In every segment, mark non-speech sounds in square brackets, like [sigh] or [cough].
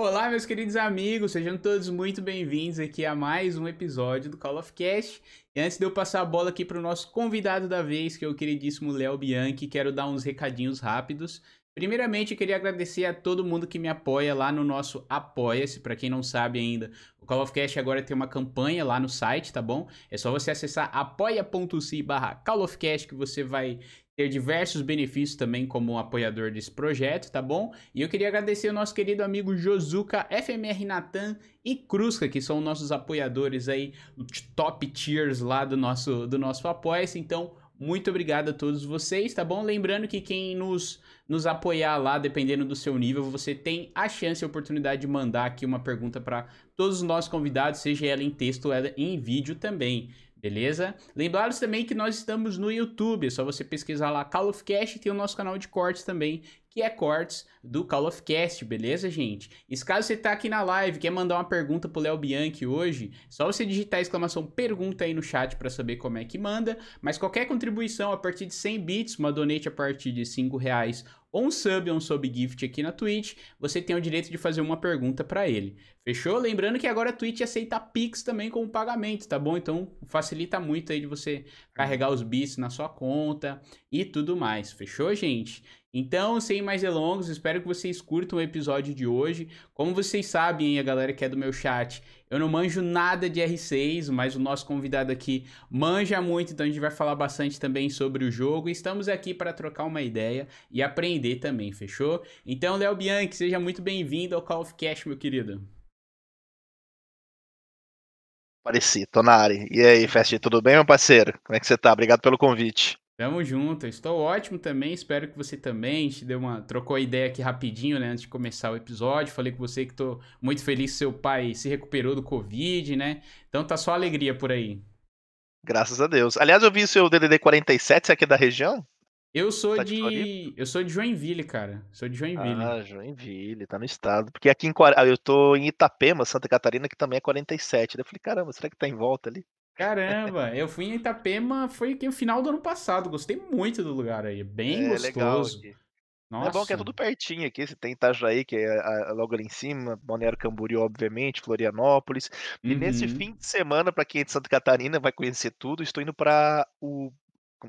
Olá, meus queridos amigos, sejam todos muito bem-vindos aqui a mais um episódio do Call of Cast. E antes de eu passar a bola aqui para o nosso convidado da vez, que é o queridíssimo Léo Bianchi, quero dar uns recadinhos rápidos. Primeiramente, eu queria agradecer a todo mundo que me apoia lá no nosso Apoia-se. Para quem não sabe ainda, o Call of Cast agora tem uma campanha lá no site, tá bom? É só você acessar apoia.se barra Call of Cast que você vai ter diversos benefícios também como apoiador desse projeto, tá bom? E eu queria agradecer o nosso querido amigo Josuka, FMR Natan e Cruzca que são nossos apoiadores aí, top tiers lá do nosso, do nosso Apoia-se. Então, muito obrigado a todos vocês, tá bom? Lembrando que quem nos, nos apoiar lá, dependendo do seu nível, você tem a chance e a oportunidade de mandar aqui uma pergunta para todos os nossos convidados, seja ela em texto ou ela em vídeo também beleza? lembrá também que nós estamos no YouTube, é só você pesquisar lá Call of Cash e tem o nosso canal de cortes também, que é cortes do Call of Cast, beleza, gente? E caso você tá aqui na live, quer mandar uma pergunta pro Léo Bianchi hoje, só você digitar a exclamação pergunta aí no chat para saber como é que manda, mas qualquer contribuição a partir de 100 bits, uma donate a partir de 5 reais ou um sub ou um sub gift aqui na Twitch, você tem o direito de fazer uma pergunta para ele. Fechou? Lembrando que agora a Twitch aceita Pix também como pagamento, tá bom? Então facilita muito aí de você carregar os bits na sua conta e tudo mais. Fechou, gente? Então, sem mais delongas, espero que vocês curtam o episódio de hoje. Como vocês sabem, hein, a galera que é do meu chat, eu não manjo nada de R6, mas o nosso convidado aqui manja muito, então a gente vai falar bastante também sobre o jogo. Estamos aqui para trocar uma ideia e aprender também, fechou? Então, Léo Bianchi, seja muito bem-vindo ao Call of Cash, meu querido. Apareci, tô na área. E aí, Festi, tudo bem, meu parceiro? Como é que você tá? Obrigado pelo convite. Tamo junto, estou ótimo também, espero que você também, a gente deu uma, trocou a ideia aqui rapidinho, né, antes de começar o episódio, falei com você que tô muito feliz que seu pai se recuperou do Covid, né, então tá só alegria por aí. Graças a Deus. Aliás, eu vi o seu DDD 47, você é aqui da região? Eu sou tá de, de eu sou de Joinville, cara, sou de Joinville. Ah, Joinville, tá no estado, porque aqui em, ah, eu tô em Itapema, Santa Catarina, que também é 47, eu falei, caramba, será que tá em volta ali? Caramba, eu fui em Itapema, foi que o final do ano passado. Gostei muito do lugar aí, bem é, gostoso. Legal Nossa. É bom que é tudo pertinho aqui. Você tem Itajaí, que é logo ali em cima, Balneário Camboriú, obviamente, Florianópolis. E uhum. nesse fim de semana, para quem é de Santa Catarina, vai conhecer tudo. Estou indo para o.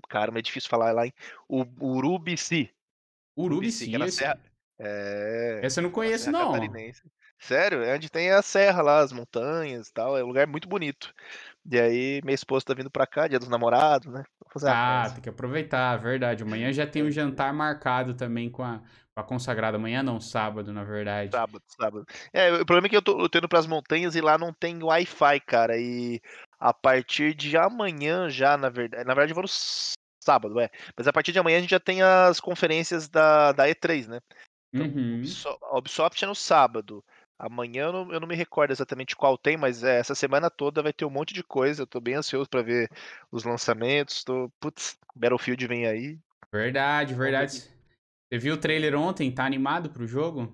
Cara, é difícil falar lá, hein? O Urubici. Urubici, Urubici que é na Serra, é. Essa eu não conheço, não. Sério, é onde tem a serra lá, as montanhas e tal. É um lugar muito bonito. E aí, minha esposa tá vindo pra cá, dia dos namorados, né? ah, tem que aproveitar, verdade. Amanhã já tem um jantar marcado também com a, com a consagrada. Amanhã não, sábado, na verdade. Sábado, sábado. É, o problema é que eu tô, eu tô indo pras montanhas e lá não tem Wi-Fi, cara. E a partir de amanhã já, na verdade. Na verdade, eu vou no sábado, é. Mas a partir de amanhã a gente já tem as conferências da, da E3, né? Então, uhum. Ubisoft é no sábado. Amanhã eu não, eu não, me recordo exatamente qual tem, mas é, essa semana toda vai ter um monte de coisa. Eu tô bem ansioso para ver os lançamentos. Tô, putz, Battlefield vem aí. Verdade, verdade. Você viu o trailer ontem? Tá animado pro jogo?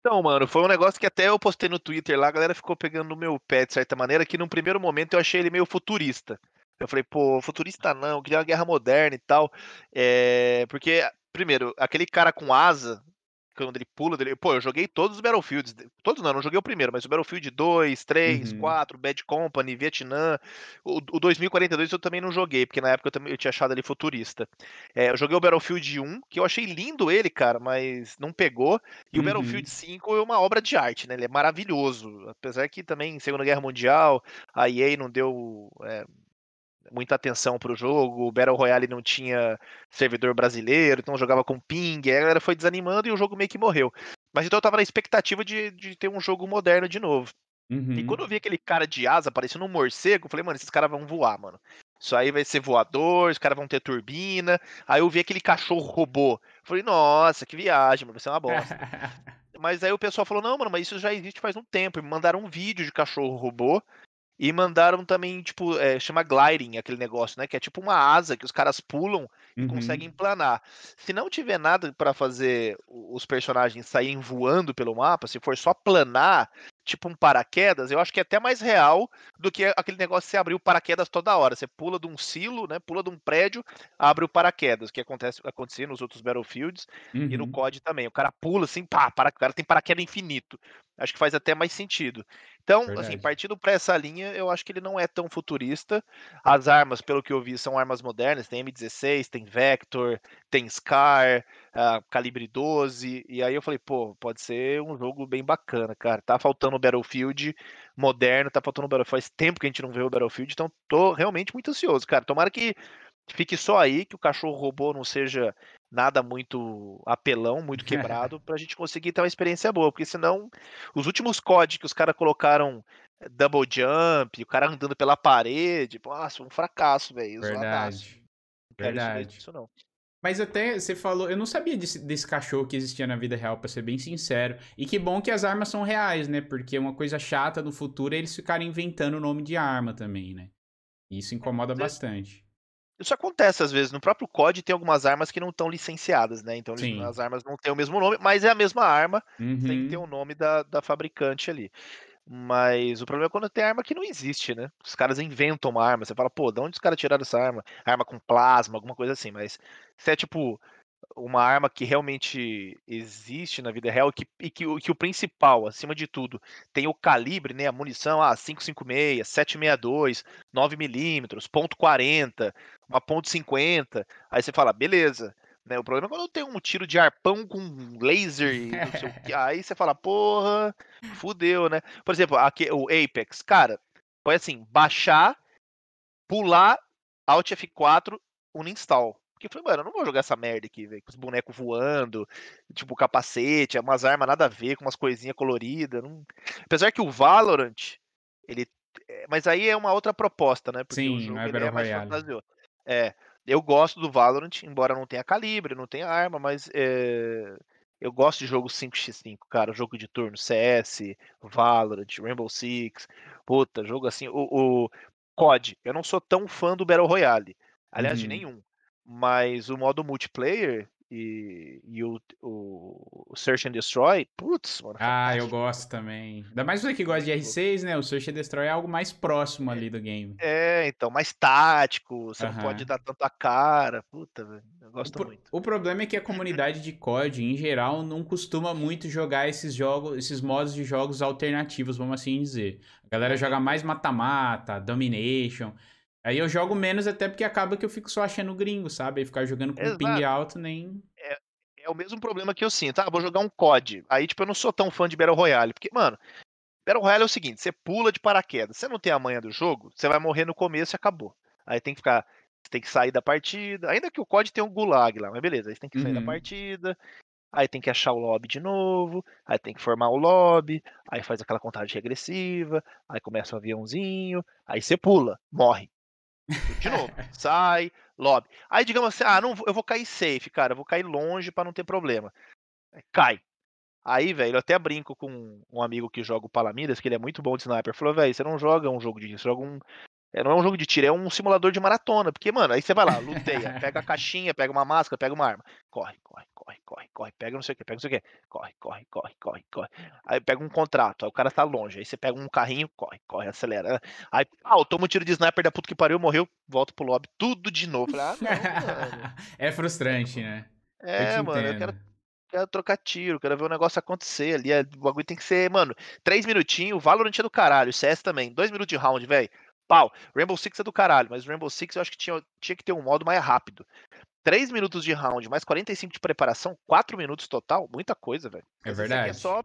Então, mano, foi um negócio que até eu postei no Twitter lá, a galera ficou pegando no meu pé de certa maneira, que num primeiro momento eu achei ele meio futurista. Eu falei, pô, futurista não, queria é uma guerra moderna e tal. É, porque, primeiro, aquele cara com asa quando ele pula dele. Pô, eu joguei todos os Battlefields. Todos não, não joguei o primeiro, mas o Battlefield 2, 3, uhum. 4, Bad Company, Vietnã. O, o 2042 eu também não joguei, porque na época eu, também, eu tinha achado ele futurista. É, eu joguei o Battlefield 1, que eu achei lindo ele, cara, mas não pegou. E uhum. o Battlefield 5 é uma obra de arte, né? Ele é maravilhoso. Apesar que também, Segunda Guerra Mundial, a EA não deu. É, muita atenção para o jogo, o Battle Royale não tinha servidor brasileiro, então jogava com ping, a galera foi desanimando e o jogo meio que morreu. Mas então eu tava na expectativa de, de ter um jogo moderno de novo. Uhum. E quando eu vi aquele cara de asa parecendo um morcego, eu falei, mano, esses caras vão voar, mano. Isso aí vai ser voador, os caras vão ter turbina. Aí eu vi aquele cachorro robô. falei, nossa, que viagem, mano, vai ser uma bosta. [laughs] mas aí o pessoal falou, não, mano, mas isso já existe faz um tempo. E me mandaram um vídeo de cachorro robô e mandaram também, tipo, é, chama gliding aquele negócio, né? Que é tipo uma asa que os caras pulam e uhum. conseguem planar. Se não tiver nada para fazer os personagens saírem voando pelo mapa, se for só planar, tipo um paraquedas, eu acho que é até mais real do que aquele negócio de você abrir o paraquedas toda hora. Você pula de um silo, né? Pula de um prédio, abre o paraquedas, que acontece acontecia nos outros Battlefields uhum. e no uhum. COD também. O cara pula assim, pá, para, o cara tem paraquedas infinito. Acho que faz até mais sentido. Então, assim, Verdade. assim, partindo para essa linha, eu acho que ele não é tão futurista. As armas, pelo que eu vi, são armas modernas. Tem M16, tem Vector, tem Scar, uh, calibre 12. E aí eu falei, pô, pode ser um jogo bem bacana, cara. Tá faltando o Battlefield moderno, tá faltando o Battlefield. Faz tempo que a gente não vê o Battlefield, então tô realmente muito ansioso, cara. Tomara que fique só aí, que o cachorro robô não seja nada muito apelão, muito quebrado, [laughs] para a gente conseguir ter uma experiência boa, porque senão os últimos códigos que os caras colocaram eh, double jump, o cara andando pela parede, nossa, um fracasso, velho. Verdade. Não Verdade. Isso, não. Mas até você falou, eu não sabia desse, desse cachorro que existia na vida real, para ser bem sincero. E que bom que as armas são reais, né? Porque uma coisa chata no futuro é eles ficarem inventando o nome de arma também, né? Isso é, incomoda é, bastante. Isso acontece às vezes. No próprio COD tem algumas armas que não estão licenciadas, né? Então Sim. as armas não têm o mesmo nome, mas é a mesma arma, uhum. tem que ter o um nome da, da fabricante ali. Mas o problema é quando tem arma que não existe, né? Os caras inventam uma arma. Você fala, pô, de onde os caras tiraram essa arma? Arma com plasma, alguma coisa assim. Mas se é tipo uma arma que realmente existe na vida real e que, e que, que o principal, acima de tudo, tem o calibre, né, a munição ah, 5.56, 7.62, 9mm, ponto .40, uma ponto .50, aí você fala, beleza. Né, o problema é quando eu tenho um tiro de arpão com laser e não sei o que, [laughs] aí você fala, porra, fudeu, né? Por exemplo, aqui, o Apex, cara, pode assim, baixar, pular, Alt F4, uninstall. Porque falei, mano, eu não vou jogar essa merda aqui, velho. Com os bonecos voando, tipo, capacete, umas armas nada a ver, com umas coisinhas coloridas. Não... Apesar que o Valorant, ele. É, mas aí é uma outra proposta, né? Porque Sim, o jogo é, é mais fantasioso. É. Eu gosto do Valorant, embora não tenha calibre, não tenha arma, mas. É... Eu gosto de jogo 5x5, cara. Jogo de turno, CS, Valorant, Rainbow Six. Puta, jogo assim. O, o COD. Eu não sou tão fã do Battle Royale. Aliás, uhum. de nenhum. Mas o modo multiplayer e, e o, o, Search and Destroy, putz, mano. É ah, fantástico. eu gosto também. Ainda mais você que gosta de R6, né? O Search and Destroy é algo mais próximo é, ali do game. É, então, mais tático, você uh -huh. não pode dar tanto a cara. Puta, velho. Eu gosto o muito. O problema é que a comunidade de COD, em geral, não costuma muito jogar esses jogos, esses modos de jogos alternativos, vamos assim dizer. A galera joga mais mata-mata, domination. Aí eu jogo menos até porque acaba que eu fico só achando gringo, sabe? Aí ficar jogando com Exato. ping alto nem... É, é o mesmo problema que eu sinto. Ah, vou jogar um COD. Aí, tipo, eu não sou tão fã de Battle Royale. Porque, mano, Battle Royale é o seguinte: você pula de paraquedas. Você não tem a manha do jogo, você vai morrer no começo e acabou. Aí tem que ficar. tem que sair da partida. Ainda que o COD tenha um gulag lá, mas beleza. Aí você tem que sair uhum. da partida. Aí tem que achar o lobby de novo. Aí tem que formar o lobby. Aí faz aquela contagem regressiva. Aí começa o aviãozinho. Aí você pula, morre. De novo, sai, lobby. Aí digamos assim, ah, não, eu vou cair safe, cara, eu vou cair longe para não ter problema. É, cai. Aí, velho, eu até brinco com um amigo que joga o Palamidas, que ele é muito bom de sniper. Falou, velho, você não joga um jogo de você joga um é, não é um jogo de tiro, é um simulador de maratona. Porque, mano, aí você vai lá, luteia, [laughs] pega a caixinha, pega uma máscara, pega uma arma. Corre, corre, corre, corre, corre, pega não sei o que, pega não sei o que. Corre, corre, corre, corre, corre. Aí pega um contrato, aí o cara tá longe. Aí você pega um carrinho, corre, corre, acelera. Aí, pau, toma um tiro de sniper da puta que pariu, morreu, volta pro lobby, tudo de novo. Ah, não, [laughs] é frustrante, né? É, eu mano, entendo. eu quero quero trocar tiro, quero ver o negócio acontecer ali. É, o bagulho tem que ser, mano, três minutinhos, Valorant é do caralho, CS também, dois minutos de round, velho pau. Rainbow Six é do caralho, mas Rainbow Six eu acho que tinha, tinha que ter um modo mais rápido. 3 minutos de round, mais 45 de preparação, 4 minutos total, muita coisa, velho. É, é verdade. É só,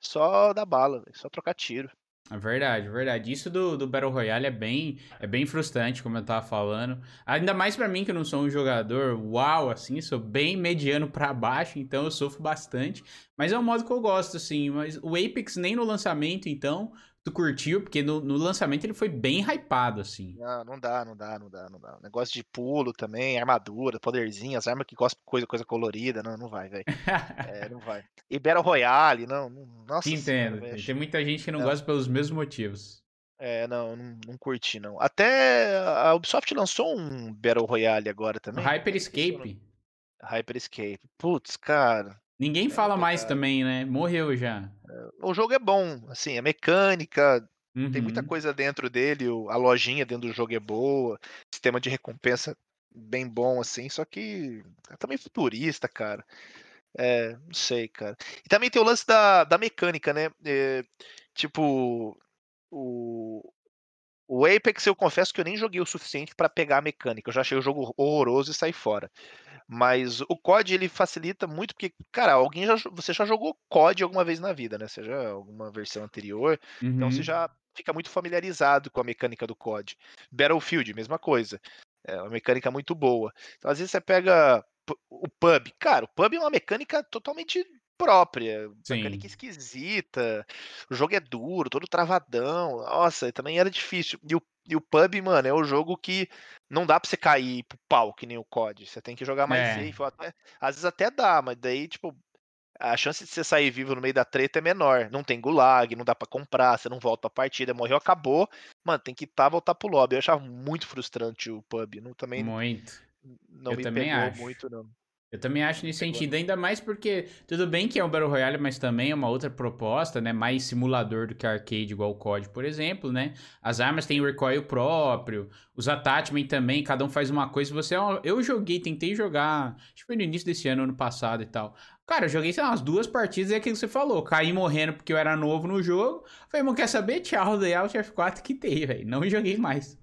só dar bala, véio. só trocar tiro. É verdade, é verdade. Isso do, do Battle Royale é bem, é bem frustrante, como eu tava falando. Ainda mais para mim que eu não sou um jogador uau, assim, sou bem mediano para baixo, então eu sofro bastante. Mas é um modo que eu gosto, assim. Mas o Apex nem no lançamento, então, tu curtiu, porque no, no, lançamento ele foi bem hypado, assim. Não, não dá, não dá, não dá, não dá. Negócio de pulo também, armadura, poderzinho, as armas que gostam de coisa, coisa colorida, não, não vai, velho. [laughs] é, não vai. E Battle Royale, não, não nossa. Entendo, tem muita gente que não, não, gosta pelos mesmos motivos. É, não, não, não, curti, não. Até a Ubisoft lançou um Battle Royale agora também. Hyper Escape. Hyper Escape. Putz, cara. Ninguém é, fala é, mais também, né? Morreu já. É, o jogo é bom, assim, a mecânica, uhum. tem muita uhum. coisa dentro dele, a lojinha dentro do jogo é boa, sistema de recompensa bem bom, assim, só que é também futurista, cara. É, não sei, cara. E também tem o lance da, da mecânica, né? É, tipo, o, o Apex, eu confesso que eu nem joguei o suficiente para pegar a mecânica. Eu já achei o jogo horroroso e saí fora. Mas o COD ele facilita muito porque, cara, alguém já você já jogou COD alguma vez na vida, né? Seja alguma versão anterior, uhum. então você uhum. já fica muito familiarizado com a mecânica do COD. Battlefield, mesma coisa. É uma mecânica muito boa. Então, às vezes você pega o pub. Cara, o pub é uma mecânica totalmente própria, Sim. mecânica esquisita. O jogo é duro, todo travadão. Nossa, também era difícil. E o e o pub, mano, é o jogo que não dá pra você cair pro pau, que nem o COD. Você tem que jogar mais é. safe. Até, às vezes até dá, mas daí, tipo, a chance de você sair vivo no meio da treta é menor. Não tem gulag, não dá para comprar, você não volta a partida, morreu, acabou. Mano, tem que tá, voltar pro lobby. Eu achava muito frustrante o pub. Não, também, muito. Não Eu me também pegou acho. muito, não. Eu também acho nesse sentido, ainda mais porque tudo bem que é um Battle Royale, mas também é uma outra proposta, né? Mais simulador do que arcade, igual o COD, por exemplo, né? As armas têm o recoil próprio, os attachment também, cada um faz uma coisa. Você, é eu joguei, tentei jogar, acho que foi no início desse ano, ano passado e tal. Cara, eu joguei, sei lá, umas duas partidas e é aquilo que você falou. Caí morrendo porque eu era novo no jogo. Falei, não quer saber? Tchau, dei Alt F4 que tem, velho. Não joguei mais.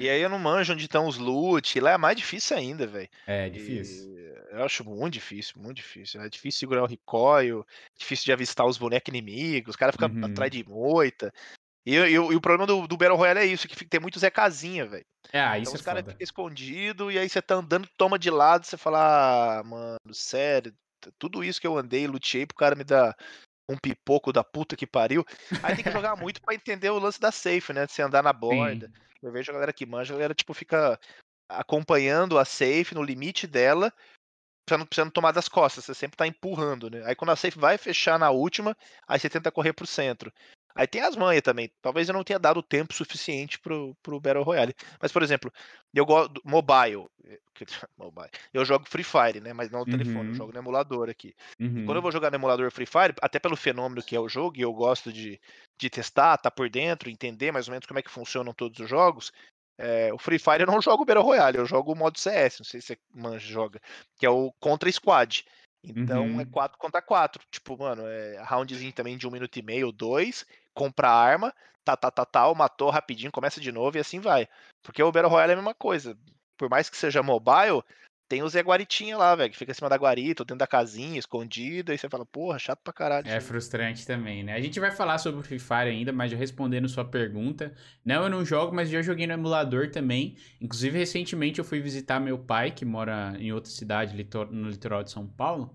E aí eu não manjo onde estão os loot. Lá é mais difícil ainda, velho. É, difícil. E eu acho muito difícil, muito difícil. Né. É difícil segurar o recoil, difícil de avistar os bonecos inimigos, os caras ficam uhum. atrás de moita. E, e, e, o problema do, do Battle Royale é isso, que tem muito Zé Casinha, velho. É, aí então, é os é caras ficam escondidos, e aí você tá andando, toma de lado, você fala, ah, mano, sério, tudo isso que eu andei, lutei pro cara me dar um pipoco da puta que pariu. Aí tem que jogar [laughs] muito para entender o lance da safe, né? De você andar na borda. Sim. Eu vejo a galera que manja, a galera, tipo, fica acompanhando a safe no limite dela sendo, sendo tomar das costas, você sempre tá empurrando, né? Aí quando a safe vai fechar na última, aí você tenta correr pro centro. Aí tem as manhas também. Talvez eu não tenha dado tempo suficiente pro, pro Battle Royale. Mas, por exemplo, eu gosto. Mobile. Eh, [laughs] mobile. Eu jogo Free Fire, né? Mas não no uhum. telefone, eu uhum. jogo no emulador aqui. Uhum. Quando eu uhum. vou jogar no emulador Free Fire, até pelo fenômeno que é o jogo, e eu gosto de, de testar, tá por dentro, entender mais ou menos como é que funcionam todos os jogos, é, o Free Fire eu não [laughs] jogo o Battle Royale, eu jogo o modo CS, não sei se você manja, joga, que é o contra squad. Então é uhum. é 4 contra 4. Tipo, mano, é roundzinho também de um minuto e meio, dois, compra a arma, tá, tá, tá, tal, tá, matou rapidinho, começa de novo e assim vai. Porque o Battle Royale é a mesma coisa. Por mais que seja mobile, tem o Zé Guaritinha lá, velho, que fica em cima da guarita, ou dentro da casinha, escondida, e você fala, porra, chato pra caralho. É frustrante também, né? A gente vai falar sobre o Free Fire ainda, mas eu respondendo sua pergunta. Não, eu não jogo, mas já joguei no emulador também. Inclusive, recentemente eu fui visitar meu pai, que mora em outra cidade, no litoral de São Paulo.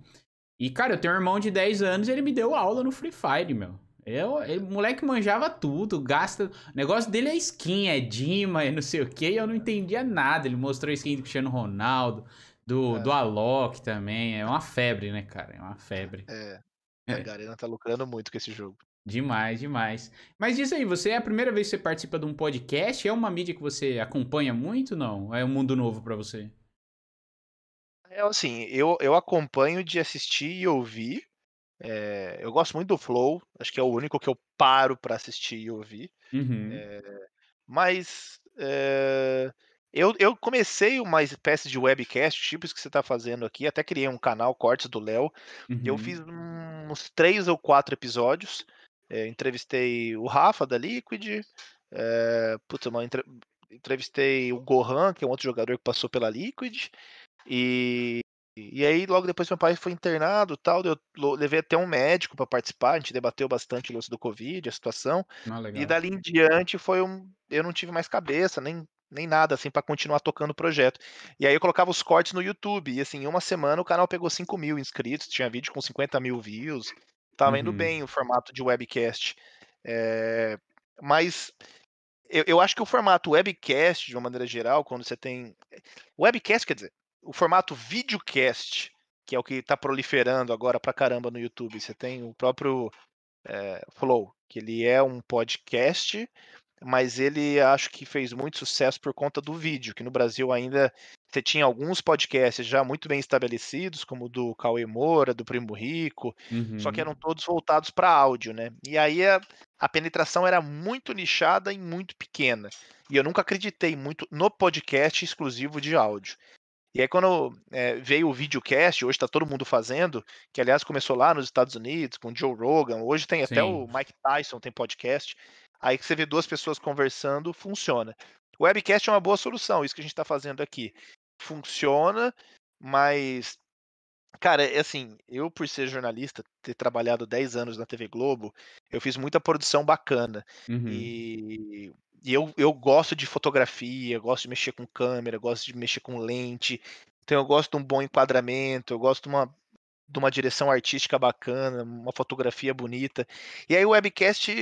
E, cara, eu tenho um irmão de 10 anos e ele me deu aula no Free Fire, meu. Eu, é ele, moleque manjava tudo, gasta. O negócio dele é skin, é Dima, é não sei o que, eu não entendia nada. Ele mostrou skin do Cristiano Ronaldo, do, é. do Alok também. É uma febre, né, cara? É uma febre. É. é. A Garena tá lucrando muito com esse jogo. Demais, demais. Mas diz aí, você é a primeira vez que você participa de um podcast? É uma mídia que você acompanha muito não? É um mundo novo para você? É assim, eu, eu acompanho de assistir e ouvir, é, eu gosto muito do Flow, acho que é o único que eu paro para assistir e ouvir. Uhum. É, mas é, eu, eu, comecei uma espécie de webcast, tipo isso que você está fazendo aqui, até criei um canal Cortes do Léo. Uhum. Eu fiz uns três ou quatro episódios. entrevistei o Rafa da Liquid. Puta, entre, entrevistei o Gohan, que é um outro jogador que passou pela Liquid. E e aí, logo depois, meu pai foi internado tal. Eu levei até um médico para participar. A gente debateu bastante o lance do Covid, a situação. Ah, e dali em diante, foi um. Eu não tive mais cabeça, nem, nem nada, assim, para continuar tocando o projeto. E aí, eu colocava os cortes no YouTube. E, assim, em uma semana, o canal pegou 5 mil inscritos. Tinha vídeo com 50 mil views. Tava uhum. indo bem o formato de webcast. É... Mas. Eu, eu acho que o formato webcast, de uma maneira geral, quando você tem. Eh, webcast, quer dizer, o formato videocast, que é o que está proliferando agora pra caramba no YouTube. Você tem o próprio é, Flow, que ele é um podcast, mas ele acho que fez muito sucesso por conta do vídeo, que no Brasil ainda você tinha alguns podcasts já muito bem estabelecidos, como o do Cauê Moura, do Primo Rico, uhum. só que uhum. eram todos voltados para áudio, né? E aí a, a, penetração era muito nichada e muito pequena. E eu nunca acreditei muito no podcast exclusivo de áudio. E aí, quando é, veio o videocast, hoje está todo mundo fazendo, que aliás começou lá nos Estados Unidos, com o Joe Rogan, hoje tem Sim. até o Mike Tyson, tem podcast. Aí que você vê duas pessoas conversando, funciona. O webcast é uma boa solução, isso que a gente está fazendo aqui. Funciona, mas. Cara, é assim, eu por ser jornalista, ter trabalhado 10 anos na TV Globo, eu fiz muita produção bacana. Uhum. E e eu, eu gosto de fotografia, gosto de mexer com câmera, gosto de mexer com lente. Então eu gosto de um bom enquadramento, eu gosto de uma, de uma direção artística bacana, uma fotografia bonita. E aí o webcast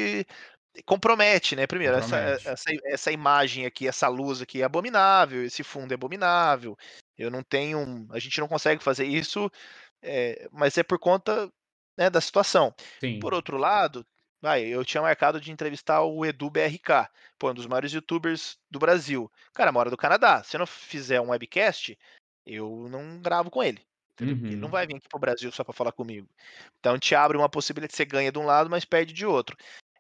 compromete, né? Primeiro, compromete. Essa, essa, essa imagem aqui, essa luz aqui é abominável, esse fundo é abominável. Eu não tenho. A gente não consegue fazer isso, é, mas é por conta né, da situação. Sim. Por outro lado, vai eu tinha marcado de entrevistar o Edu BRK, pô, um dos maiores youtubers do Brasil. Cara, mora do Canadá. Se eu não fizer um webcast, eu não gravo com ele. Uhum. Ele não uhum. vai vir aqui pro Brasil só para falar comigo. Então te abre uma possibilidade, de você ganha de um lado, mas perde de outro.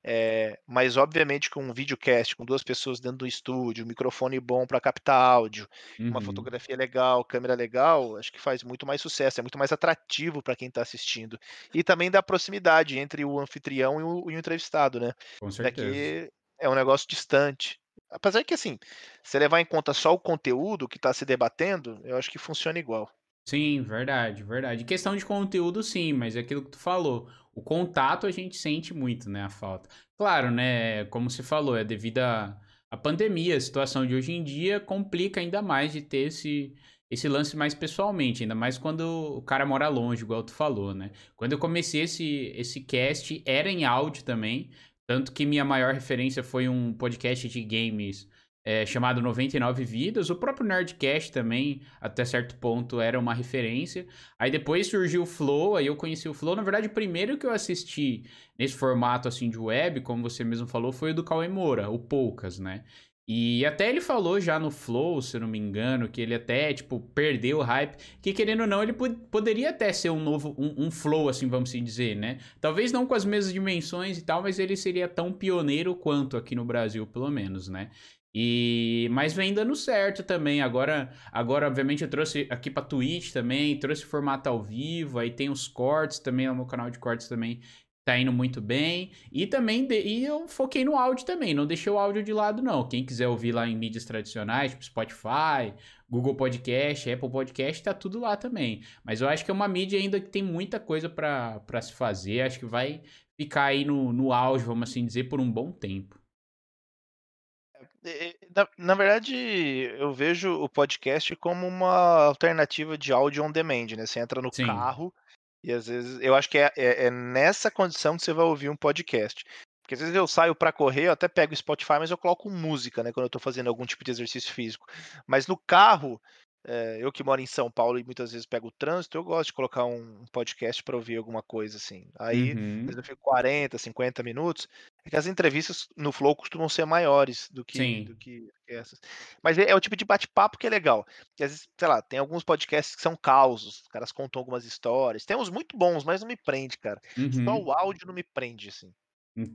É, mas obviamente com um videocast com duas pessoas dentro do estúdio, microfone bom para captar áudio, uhum. uma fotografia legal, câmera legal, acho que faz muito mais sucesso, é muito mais atrativo para quem está assistindo. E também da proximidade entre o anfitrião e o, e o entrevistado, né? Com certeza. Daqui é um negócio distante. Apesar que assim, se levar em conta só o conteúdo que está se debatendo, eu acho que funciona igual. Sim, verdade, verdade. Questão de conteúdo, sim, mas é aquilo que tu falou o contato a gente sente muito, né, a falta. Claro, né, como se falou, é devido à, pandemia, a situação de hoje em dia complica ainda mais de ter esse, esse lance mais pessoalmente, ainda mais quando o cara mora longe, igual tu falou, né. Quando eu comecei esse, esse cast, era em áudio também, tanto que minha maior referência foi um podcast de games é, chamado 99 Vidas. O próprio Nerdcast também, até certo ponto, era uma referência. Aí depois surgiu o Flow, aí eu conheci o Flow. Na verdade, o primeiro que eu assisti nesse formato assim de web, como você mesmo falou, foi o do Cauê Moura, o Poucas, né? E até ele falou já no Flow, se eu não me engano, que ele até, tipo, perdeu o hype. Que querendo ou não, ele pod poderia até ser um novo, um, um, Flow, assim, vamos assim dizer, né? Talvez não com as mesmas dimensões e tal, mas ele seria tão pioneiro quanto aqui no Brasil, pelo menos, né? E mas vem dando certo também. Agora, agora obviamente eu trouxe aqui para Twitch também, trouxe formato ao vivo, aí tem os cortes também, é o meu canal de cortes também tá indo muito bem. E também de... e eu foquei no áudio também, não deixei o áudio de lado, não. Quem quiser ouvir lá em mídias tradicionais, tipo Spotify, Google Podcast, Apple Podcast, tá tudo lá também. Mas eu acho que é uma mídia ainda que tem muita coisa para se fazer. Acho que vai ficar aí no, no auge, vamos assim dizer, por um bom tempo. Na, na, verdade, eu vejo o podcast como uma alternativa de áudio on demand, né? Você entra no Sim. carro e às vezes. Eu acho que é, é, é, nessa condição que você vai ouvir um podcast. Porque às vezes eu saio para correr, eu até pego o Spotify, mas eu coloco música, né? Quando eu tô fazendo algum tipo de exercício físico. Mas no carro, é, eu que moro em São Paulo e muitas vezes pego o trânsito, eu gosto de colocar um, podcast para ouvir alguma coisa assim. Aí uhum. eu fico 40, 50 minutos. É que as entrevistas no Flow costumam ser maiores do que, do que essas. Mas é, é o tipo de bate-papo que é legal. Que às vezes, sei lá, tem alguns podcasts que são causos, os caras contam algumas histórias. Tem uns muito bons, mas não me prende, cara. Uhum. Só o áudio não me prende, assim.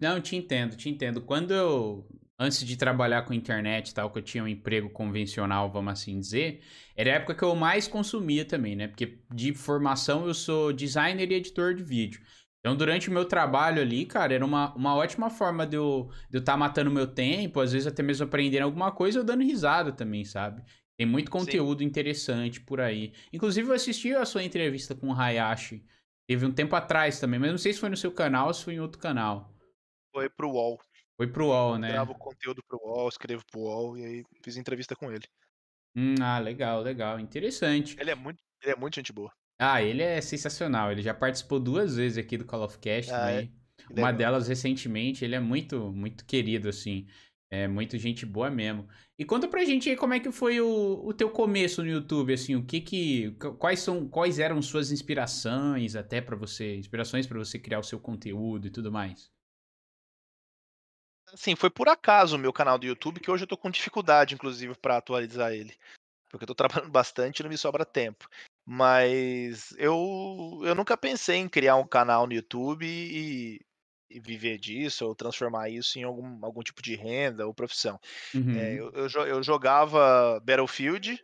Não, te entendo, te entendo. Quando eu antes de trabalhar com internet e tal, que eu tinha um emprego convencional, vamos assim dizer, era a época que eu mais consumia também, né? Porque de formação eu sou designer e editor de vídeo. Então, durante o meu trabalho ali, cara, era uma, uma ótima forma de eu estar de eu tá matando meu tempo, às vezes até mesmo aprendendo alguma coisa ou dando risada também, sabe? Tem muito conteúdo Sim. interessante por aí. Inclusive, eu assisti a sua entrevista com o Hayashi. Teve um tempo atrás também, mas não sei se foi no seu canal ou se foi em outro canal. Foi pro UOL. Foi pro UOL, né? Gravo conteúdo pro UOL, escrevo pro UOL e aí fiz entrevista com ele. Hum, ah, legal, legal. Interessante. Ele é muito, ele é muito gente boa. Ah, ele é sensacional. Ele já participou duas vezes aqui do Call of Cast, ah, né? É. Uma delas recentemente. Ele é muito, muito querido, assim. É muito gente boa mesmo. E conta pra gente aí como é que foi o, o teu começo no YouTube, assim, o que que quais são quais eram suas inspirações até para você, inspirações para você criar o seu conteúdo e tudo mais assim, foi por acaso o meu canal do YouTube, que hoje eu tô com dificuldade, inclusive, para atualizar ele. Porque eu tô [laughs] trabalhando bastante e não me sobra tempo. Mas eu, eu nunca pensei em criar um canal no YouTube e, e viver disso, ou transformar isso em algum, algum tipo de renda ou profissão. É, uhum. É, eu, eu, eu jogava Battlefield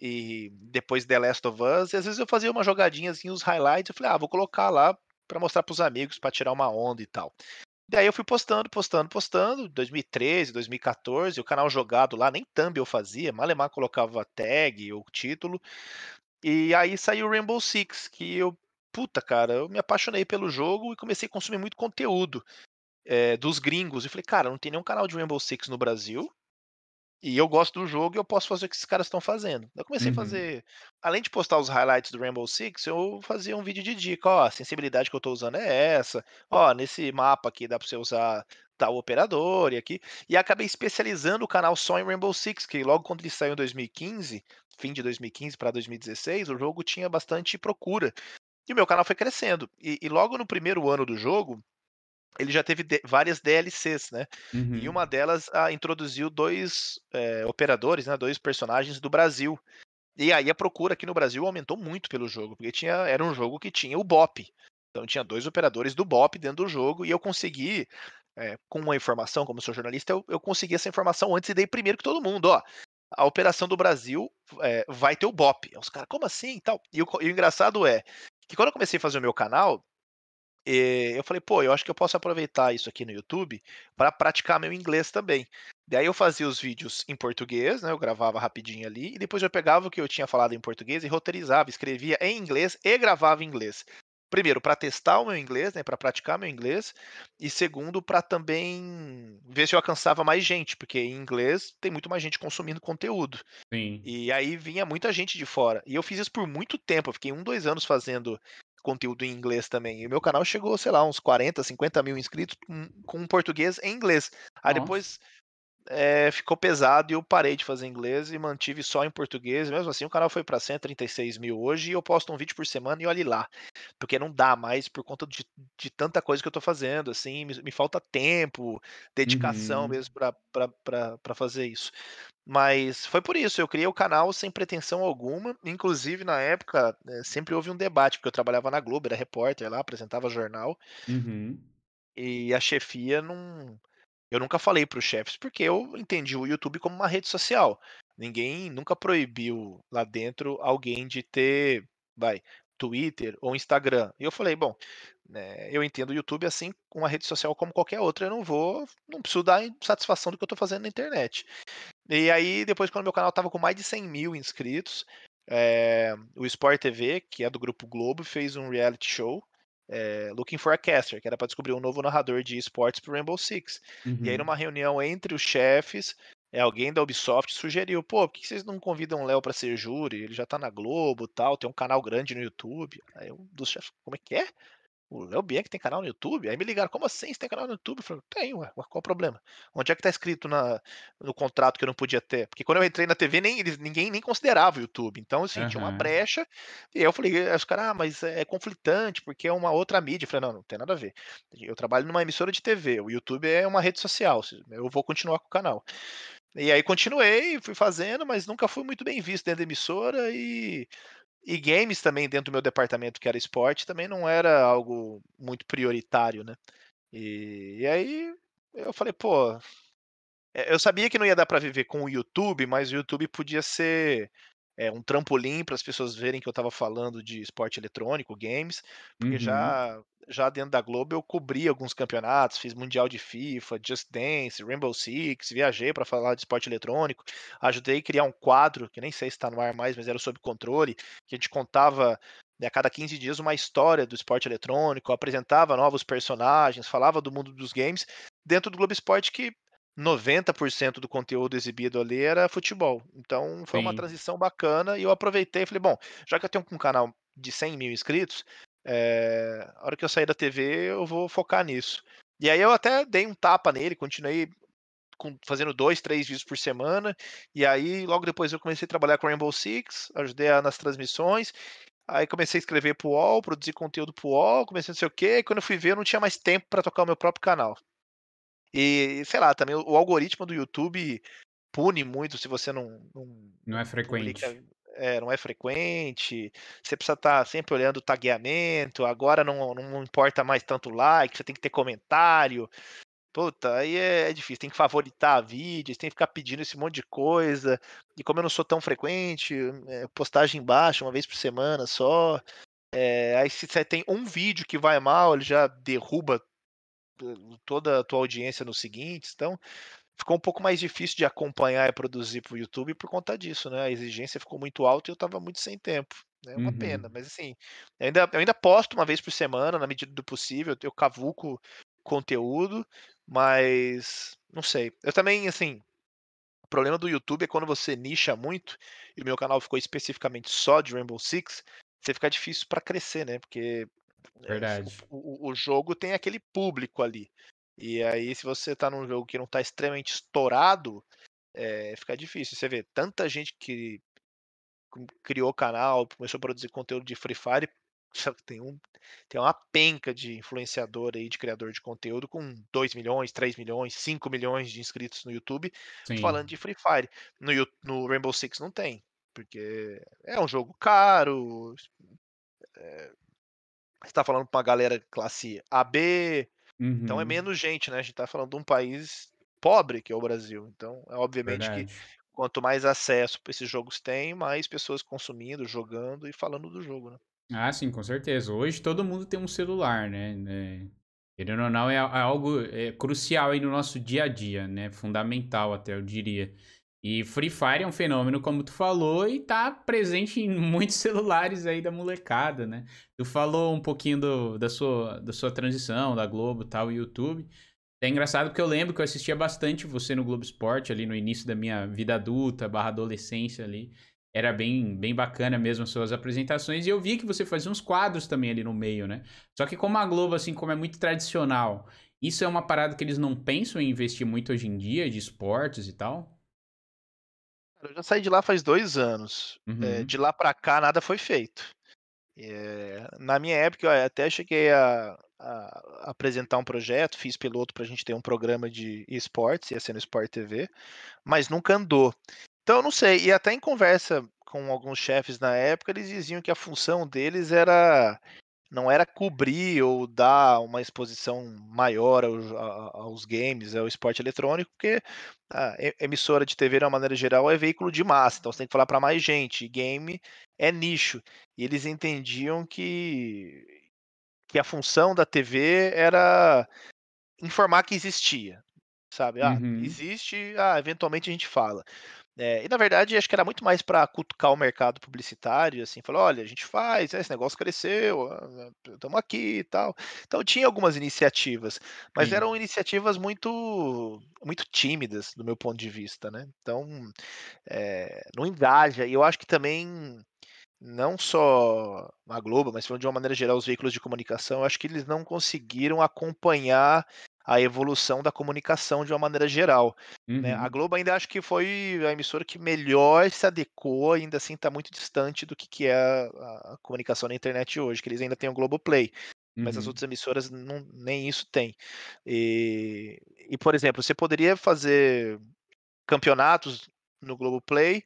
e depois The Last of Us, e às vezes eu fazia uma jogadinha assim, os highlights, eu falei, ah, vou colocar lá para mostrar para os amigos, para tirar uma onda e tal. Daí eu fui postando, postando, postando, 2013, 2014, o canal jogado lá, nem thumb eu fazia, Malemar colocava tag ou título. E aí saiu o Rainbow Six, que eu, puta cara, eu me apaixonei pelo jogo e comecei a consumir muito conteúdo é, dos gringos. E falei, cara, não tem nenhum canal de Rainbow Six no Brasil, e eu gosto do jogo e eu posso fazer o que esses caras estão fazendo. Eu comecei uhum. a fazer. Além de postar os highlights do Rainbow Six, eu fazia um vídeo de dica. Ó, a sensibilidade que eu estou usando é essa. Ó, nesse mapa aqui dá para você usar tal operador e aqui. E acabei especializando o canal só em Rainbow Six, que logo quando ele saiu em 2015, fim de 2015 para 2016, o jogo tinha bastante procura. E o meu canal foi crescendo. E, e logo no primeiro ano do jogo, ele já teve várias DLCs, né? Uhum. E uma delas ah, introduziu dois é, operadores, né? Dois personagens do Brasil. E aí a procura aqui no Brasil aumentou muito pelo jogo, porque tinha, era um jogo que tinha o BOP. Então tinha dois operadores do BOP dentro do jogo e eu consegui, é, com uma informação, como sou jornalista, eu, eu, consegui essa informação antes e dei primeiro que todo mundo, ó. A operação do Brasil é, vai ter o BOP. Os caras, como assim e tal? E o, e o engraçado é que quando eu comecei a fazer o meu canal, eh, eu falei, pô, eu acho que eu posso aproveitar isso aqui no YouTube para praticar meu inglês também. Daí eu fazia os vídeos em português, né? Eu gravava rapidinho ali, e depois eu pegava o que eu tinha falado em português e roteirizava, escrevia em inglês e gravava em inglês. Primeiro, para testar o meu inglês, né, para praticar meu inglês, e segundo, para também ver se eu alcançava mais gente, porque em inglês tem muito mais gente consumindo conteúdo. Sim. E aí vinha muita gente de fora. E eu fiz isso por muito tempo, eu fiquei um, dois anos fazendo conteúdo em inglês também. E o meu canal chegou, sei lá, uns 40, 50 mil inscritos hum, com, com português em inglês. Aí Nossa. depois é, ficou pesado e eu parei de fazer inglês e mantive só em português. Mesmo assim, o canal foi para 136 mil hoje e eu posto um vídeo por semana e olhe lá. Porque não dá mais por conta de, de tanta coisa que eu estou fazendo. Assim, me, me, falta tempo, dedicação uhum. mesmo para fazer isso. Mas foi por isso, eu criei o canal sem pretensão alguma. Inclusive, na época, eh, sempre houve um debate, porque eu trabalhava na Globo, era repórter lá, apresentava jornal. Uhum. E a chefia não eu nunca falei para os chefes, porque eu entendi o YouTube como uma rede social. Ninguém nunca proibiu lá dentro alguém de ter, vai, Twitter ou Instagram. E eu falei, bom, é, eu entendo o YouTube assim, uma rede social como qualquer outra, eu não vou, não preciso dar satisfação do que eu estou fazendo na internet. E aí, depois, quando meu canal estava com mais de 100 mil inscritos, é, o Sport TV, que é do Grupo Globo, fez um reality show é, Looking for a Caster, que era para descobrir um novo narrador de esportes para Rainbow Six. Uhum. E aí, uhum. numa reunião entre os chefes, é, alguém da Ubisoft sugeriu: pô, por que vocês não convidam o Léo para ser júri? Ele já tá na Globo tal, tem um canal grande no YouTube. Aí um dos chefes: como é que é? O Léo Bianchi tem canal no YouTube? Aí me ligaram, como assim? Você tem canal no YouTube? Eu falei, tem, ué, qual o problema? Onde é que tá escrito na, no contrato que eu não podia ter? Porque quando eu entrei na TV, nem, ninguém nem considerava o YouTube. Então, assim, uhum. tinha uma brecha. E eu falei, os caras, ah, mas é, é conflitante, porque é uma outra mídia. Eu falei, não, não tem nada a ver. Eu trabalho numa emissora de TV, o YouTube é uma rede social, eu vou continuar com o canal. E aí continuei, fui fazendo, mas nunca fui muito bem visto dentro da emissora e e games também, dentro do meu departamento, que era esporte, também não era algo muito prioritário, né? E, e aí eu falei, pô. É, eu sabia que não ia dar para viver com o YouTube, mas o YouTube podia ser é, um trampolim para as pessoas verem que eu estava falando de esporte eletrônico, games, porque uhum. já, já dentro da Globo eu cobri alguns campeonatos, fiz Mundial de FIFA, Just Dance, Rainbow Six, viajei para falar de esporte eletrônico, ajudei a criar um quadro, que nem sei se está no ar mais, mas era sob controle, que a gente contava né, a cada 15 dias uma história do esporte eletrônico, apresentava novos personagens, falava do mundo dos games dentro do Globo Esporte que 90% do conteúdo exibido ali era futebol. Então foi Sim. uma transição bacana e eu aproveitei e falei, bom, já que eu tenho um canal de 100 mil inscritos, é, a hora que eu sair da TV eu vou focar nisso. E aí eu até dei um tapa nele, continuei com, fazendo dois, três vídeos por semana. E aí logo depois eu comecei a trabalhar com Rainbow Six, ajudei nas transmissões. Aí comecei a escrever pro UOL, produzir conteúdo pro UOL, comecei a não sei o quê. E quando eu fui ver, eu não tinha mais tempo para tocar o meu próprio canal. E, sei lá, também o, algoritmo do YouTube pune muito se você não. Não, não é frequente. Publica, é, não é frequente, você precisa estar tá sempre olhando o tagueamento, agora não, não importa mais tanto like, você tem que ter comentário. Puta, aí é, é difícil, tem que favoritar vídeos, tem que ficar pedindo esse monte de coisa. E como eu não sou tão frequente, é, postagem baixa, uma vez por semana só. É, aí se você tem um vídeo que vai mal, ele já derruba toda a tua audiência nos seguintes. Então, ficou um pouco mais difícil de acompanhar e produzir para o YouTube por conta disso, né? A exigência ficou muito alta e eu estava muito sem tempo. É né? uma uhum. pena, mas assim, eu ainda, eu ainda posto uma vez por semana, na medida do possível, eu cavuco conteúdo, mas não sei. Eu também, assim, o problema do YouTube é quando você nicha muito, e o meu canal ficou especificamente só de Rainbow Six, você fica difícil para crescer, né? Porque é, Verdade. O, o, jogo tem aquele público ali. E aí, se você tá num jogo que não tá extremamente estourado, é, fica difícil. Você vê tanta gente que criou canal, começou a produzir conteúdo de Free Fire, só que tem, um, tem uma penca de influenciador aí, de criador de conteúdo, com 2 milhões, 3 milhões, 5 milhões de inscritos no YouTube, Sim. falando de Free Fire. No, no Rainbow Six não tem, porque é um jogo caro, é, você tá falando pra uma galera classe AB. Uhum. Então é uhum. menos gente, né? A gente tá falando de um país pobre que é o Brasil. Então, é obviamente Verdade. que quanto mais acesso esses jogos têm, mais pessoas consumindo, jogando e falando do jogo, né? Ah, sim, com certeza. Hoje todo mundo tem um celular, né? É, querendo ou não, é, é algo é, crucial aí no nosso dia a dia, né? Fundamental até, eu diria. E Free Fire é um fenômeno, como tu falou, e tá presente em [laughs] muitos celulares aí da molecada, né? Tu falou um pouquinho do, da, sua, da sua transição, da Globo tal, YouTube. É engraçado porque eu lembro que eu assistia bastante você no Globo Esporte, ali no início da minha vida adulta, barra adolescência ali. Era bem, bem bacana mesmo as suas apresentações. E eu vi que você fazia uns quadros também ali no meio, né? Só que como a Globo, assim, como é muito tradicional, isso é uma parada que eles não pensam em investir muito hoje em dia, de esportes e tal? Eu já saí de lá faz dois anos. Eh, uhum. É, de lá para cá nada foi feito. É, na minha época, eu até cheguei a, a apresentar um projeto, fiz piloto para a gente ter um programa de esportes, ia ser no Sport TV, mas nunca andou. Então, eu não sei. E até em conversa com alguns chefes na época, eles diziam que a função deles era não era cobrir ou dar uma exposição maior aos, aos games, ao esporte eletrônico, porque a emissora de TV, de uma maneira geral, é veículo de massa, então você tem que falar para mais gente. Game é nicho. E eles entendiam que, que a função da TV era informar que existia. Sabe? Ah, uhum. existe, ah, eventualmente a gente fala. É, e na verdade, acho que era muito mais para cutucar o mercado publicitário, assim, falar, olha, a gente faz, né, esse negócio cresceu, estamos ah, é, aqui e tal. Então tinha algumas iniciativas, mas Sim. eram iniciativas muito muito tímidas do meu ponto de vista, né? Então é, não engaja. E eu acho que também não só a Globo, mas falando de uma maneira geral os veículos de comunicação, acho que eles não conseguiram acompanhar a evolução da comunicação de uma maneira geral. Uhum. Né? A uhum. Globo ainda acho que foi a emissora que melhor se adequou, ainda assim está muito distante do que, que é a, a, comunicação na internet hoje, que eles ainda têm o Globoplay. Play, Mas as uhum. outras emissoras não, nem isso tem. E, e, por exemplo, você poderia fazer campeonatos no Globoplay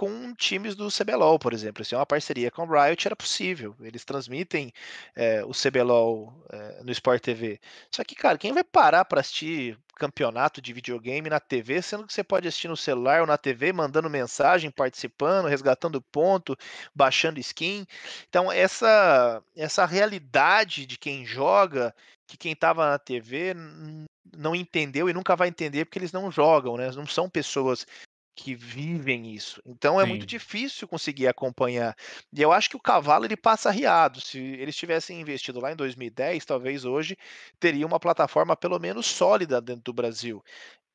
com times do CBLOL, por exemplo. Assim, uma parceria com o Riot era possível. Eles transmitem é, o CBLOL é, eh, no Sport TV. Só que, cara, quem vai parar para assistir campeonato de videogame na TV, sendo que você pode assistir no celular ou na TV, mandando mensagem, participando, resgatando ponto, baixando skin. Então, essa, essa realidade de quem joga, que quem estava na TV não entendeu e nunca vai entender porque eles não jogam, né? Não são pessoas que vivem isso. Então é Sim. muito difícil conseguir acompanhar. E eu acho que o cavalo ele passa riado. Se eles tivessem investido lá em 2010, talvez hoje teria uma plataforma pelo menos sólida dentro do Brasil.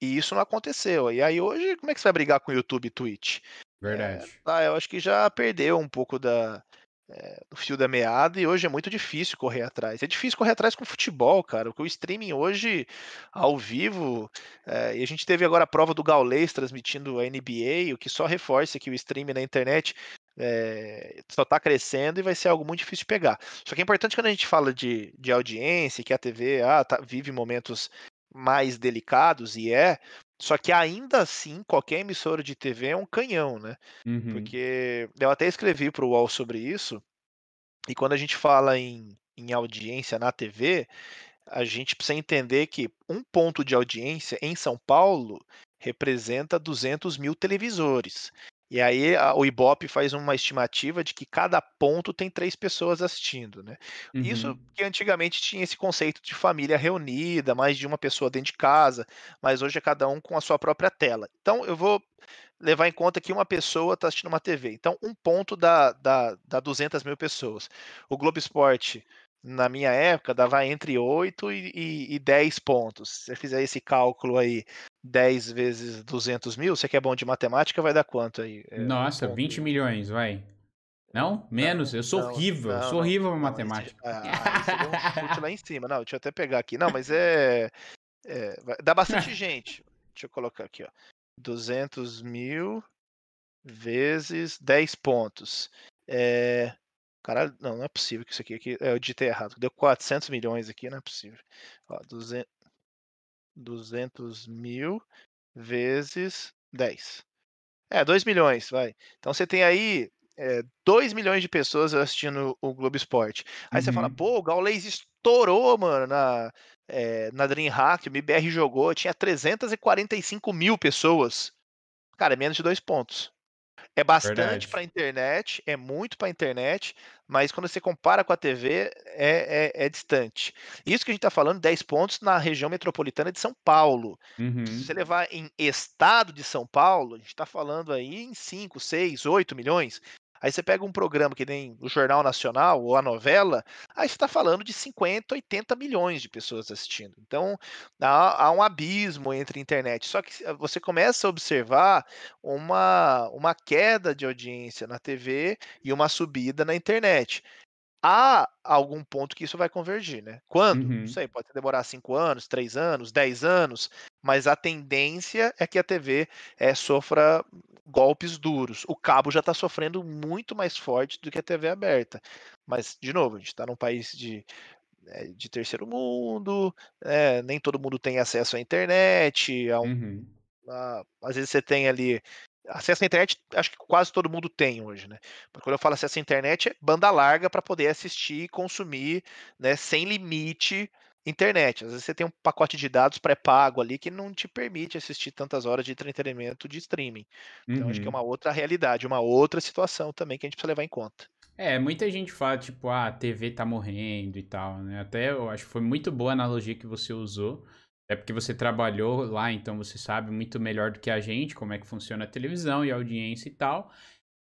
E isso não aconteceu. E aí hoje como é que você vai brigar com o YouTube e Twitch? É, Verdade. É, tá, eu acho que já perdeu um pouco da, é, eh, do fio da meada e hoje é muito difícil correr atrás. É difícil correr atrás com futebol, cara. O streaming hoje, ao vivo, é, e a gente teve agora a prova do Gaulês transmitindo a NBA, o que só reforça que o streaming na internet é, só está crescendo e vai ser algo muito difícil de pegar. Só que é importante quando a gente fala de, de audiência, que a TV ah, tá, vive momentos mais delicados, e é, só que ainda assim, qualquer emissora de TV é um canhão, né? Uhum. Porque eu até escrevi para o UOL sobre isso. E quando a gente fala em, em audiência na TV, a gente precisa entender que um ponto de audiência em São Paulo representa 200 mil televisores. E aí a, o Ibope faz uma estimativa de que cada ponto tem três pessoas assistindo, né? Uhum. Isso que antigamente tinha esse conceito de família reunida, mais de uma pessoa dentro de casa, mas hoje é cada um com a sua própria tela. Então eu vou levar em conta que uma pessoa está assistindo uma TV. Então um ponto dá, dá, dá 200 mil pessoas. O Globo Esporte na minha época, dava entre 8 e, e, e 10 pontos. Se você fizer esse cálculo aí 10 vezes 200 mil, você que é bom de matemática, vai dar quanto aí? É, Nossa, 20 milhões, vai. Não? Menos? Não, eu sou não, horrível. Não, eu sou horrível em matemática. Ah, [laughs] você deu um chute lá em cima. Não, deixa eu até pegar aqui. Não, mas é. é dá bastante [laughs] gente. Deixa eu colocar aqui, ó. 200 mil vezes 10 pontos. É... Caralho, não, não é possível que isso aqui. aqui é, eu digitei errado. Deu 400 milhões aqui, não é possível. Ó, 200, 200 mil vezes 10. É, 2 milhões, vai. Então você tem aí é, eh, 2 milhões de pessoas assistindo o Globo Esporte. Aí uhum. você fala, uhum. pô, o Gaules estourou, mano, na, é, na DreamHack, o MBR jogou, tinha 345 mil pessoas. Cara, é menos de dois pontos. É bastante para a internet, é muito para a internet, mas quando você compara com a TV, é, é, é distante. Isso que a gente está falando, 10 pontos na região metropolitana de São Paulo. Uhum. Se você levar em estado de São Paulo, a gente está falando aí em 5, 6, 8 milhões. Aí você pega um programa que nem o Jornal Nacional ou a novela, aí você está falando de 50, 80 milhões de pessoas assistindo. Então há, há, um abismo entre internet. Só que eh, você começa a observar uma, uma queda de audiência na TV e uma subida na internet há algum ponto que isso vai convergir, né? Quando? Uhum. Não sei, pode demorar cinco anos, três anos, dez anos, mas a tendência é que a TV é, eh, sofra golpes duros. O cabo já está sofrendo muito mais forte do que a TV aberta. Mas, de novo, a gente está num país de, eh, de terceiro mundo, é, nem todo mundo tem acesso à internet, a um, uhum. às vezes você tem ali acesso à internet, acho que quase todo mundo tem hoje, né? quando eu falo acesso à internet, é banda larga para poder assistir e consumir, né, sem limite internet. Às vezes você tem um pacote de dados pré-pago ali que não te permite assistir tantas horas de entretenimento de streaming. Então uhum. acho que é uhum. uma outra realidade, uma outra situação também que a gente precisa levar em conta. É, muita gente fala, tipo, ah, a TV tá morrendo e tal, né? Até eu acho que foi muito boa a analogia que você usou, é porque você trabalhou lá, então você sabe muito melhor do que a gente como é que funciona a televisão e a audiência e tal.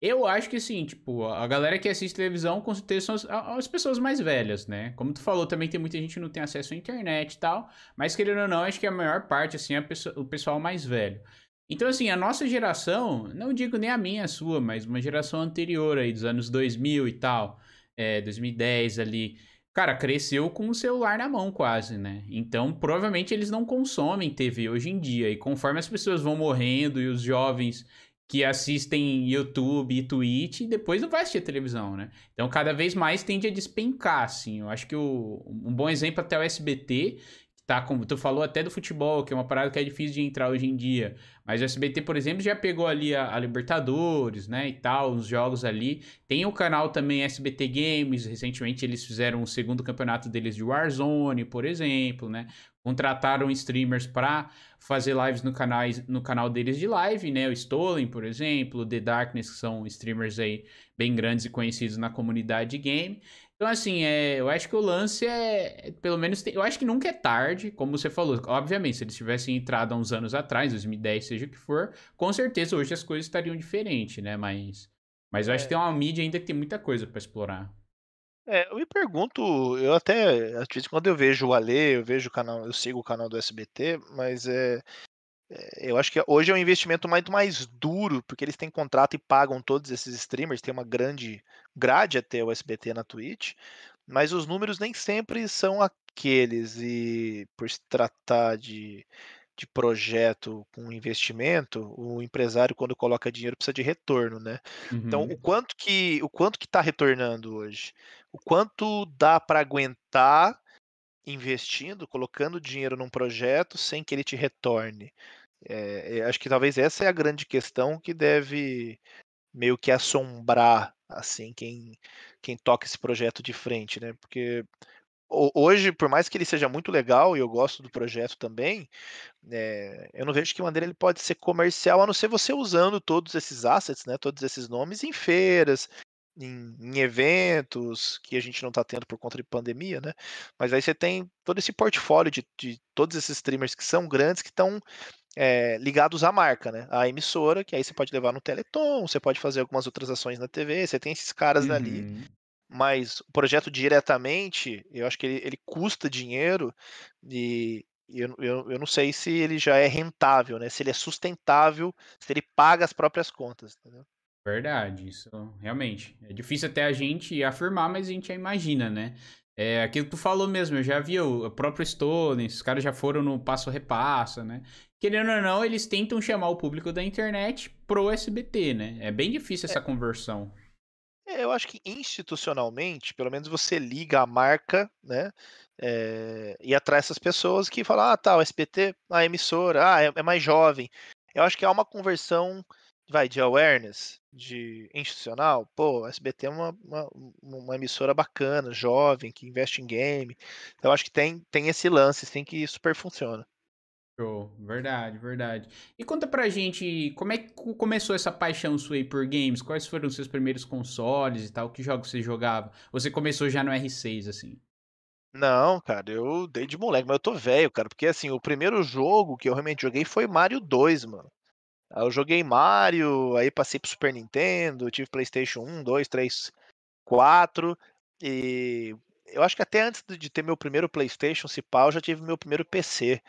Eu acho que sim, tipo, a galera que assiste televisão com certeza são as, as, pessoas mais velhas, né? Como tu falou, também tem muita gente que não tem acesso à internet e tal, mas querendo ou não, acho que a maior parte, assim, é o pessoal mais velho. Então, assim, a nossa geração, não digo nem a minha, a sua, mas uma geração anterior aí, dos anos 2000 e tal, é, 2010 ali, Cara, cresceu com o celular na mão quase, né? Então, provavelmente eles não consomem TV hoje em dia. E conforme as pessoas vão morrendo e os jovens que assistem YouTube e Twitch, depois não vai assistir televisão, né? Então, cada vez mais tende a despencar, assim. Eu acho que o, um bom exemplo é até o SBT, tá como tu falou até do futebol, que é uma parada que é difícil de entrar hoje em dia. Mas o SBT, por exemplo, já pegou ali a, a Libertadores, né, e tal, os jogos ali. Tem o canal também SBT Games, recentemente eles fizeram o segundo campeonato deles de Warzone, por exemplo, né? Contrataram streamers para fazer lives no canal, no canal deles de live, né? O Stolen, por exemplo, o The Darkness, que são streamers aí bem grandes e conhecidos na comunidade game. Então, assim, é, eu acho que o lance é, é. Pelo menos. Tem, eu acho que nunca é tarde, como você falou. Obviamente, se eles tivessem entrado há uns anos atrás, 2010, seja o que for, com certeza hoje as coisas estariam diferentes, né? Mas. Mas eu acho é. que tem uma mídia ainda que tem muita coisa para explorar. É, eu me pergunto, eu até, às vezes quando eu vejo o Ale, eu vejo o canal, eu sigo o canal do SBT, mas é, é, eu acho que hoje é um investimento muito mais duro, porque eles têm contrato e pagam todos esses streamers, tem uma grande grade é ter o SBT na Twitch, mas os números nem sempre são aqueles, e por se tratar de, de projeto com investimento, o empresário, quando coloca dinheiro, precisa de retorno, né? Uhum. Então, o uhum. quanto que o quanto que está retornando hoje? O quanto dá para aguentar investindo, colocando dinheiro num projeto sem que ele te retorne? É, é, acho que talvez essa é a grande questão que deve meio que assombrar assim quem quem toca esse projeto de frente, né? Porque hoje, por mais que ele seja muito legal e eu gosto do projeto também, é, eu não vejo que maneira ele pode ser comercial, a não ser você usando todos esses assets, né, todos esses nomes em feiras, em, em eventos que a gente não está tendo por conta de pandemia, né? Mas aí você tem todo esse portfólio de, de todos esses streamers que são grandes que estão é, ligados à marca, né? À emissora, que aí você pode levar no Teleton, você pode fazer algumas outras ações na TV, você tem esses caras uhum. ali. Mas o projeto diretamente, eu acho que ele, ele custa dinheiro e eu, eu, eu, não sei se ele já é rentável, né? Se ele é sustentável, se ele paga as próprias contas, entendeu? Verdade, isso realmente. É difícil até a gente afirmar, mas a gente já imagina, né? É aquilo que tu falou mesmo, eu já vi o próprio Stone, esses caras já foram no passo repassa, né? querendo ou não, eles tentam chamar o público da internet pro SBT, né? É bem difícil é. essa é. conversão. É, eu acho que institucionalmente, pelo menos você liga a marca, né? É, e atrai essas pessoas que falam, ah, tá, o SBT, a emissora, ah, é, é, mais jovem. Eu acho que há uma conversão, vai, de awareness, de institucional. Pô, o SBT é uma, uma, uma emissora bacana, jovem, que investe em game. Então, eu acho que tem, tem esse lance, tem assim, que super funciona. Show, verdade, verdade. E conta pra gente, como é que começou essa paixão sua aí por games? Quais foram os seus primeiros consoles e tal? Que jogos você jogava? Você começou já no R6, assim? Não, cara, eu dei de moleque, mas eu tô velho, cara, porque assim, o primeiro jogo que eu realmente joguei foi Mario 2, mano. Aí eu joguei Mario, aí passei pro Super Nintendo, tive PlayStation 1, 2, 3, 4 e eu acho que até antes de ter meu primeiro PlayStation, se pau, eu já tive meu primeiro PC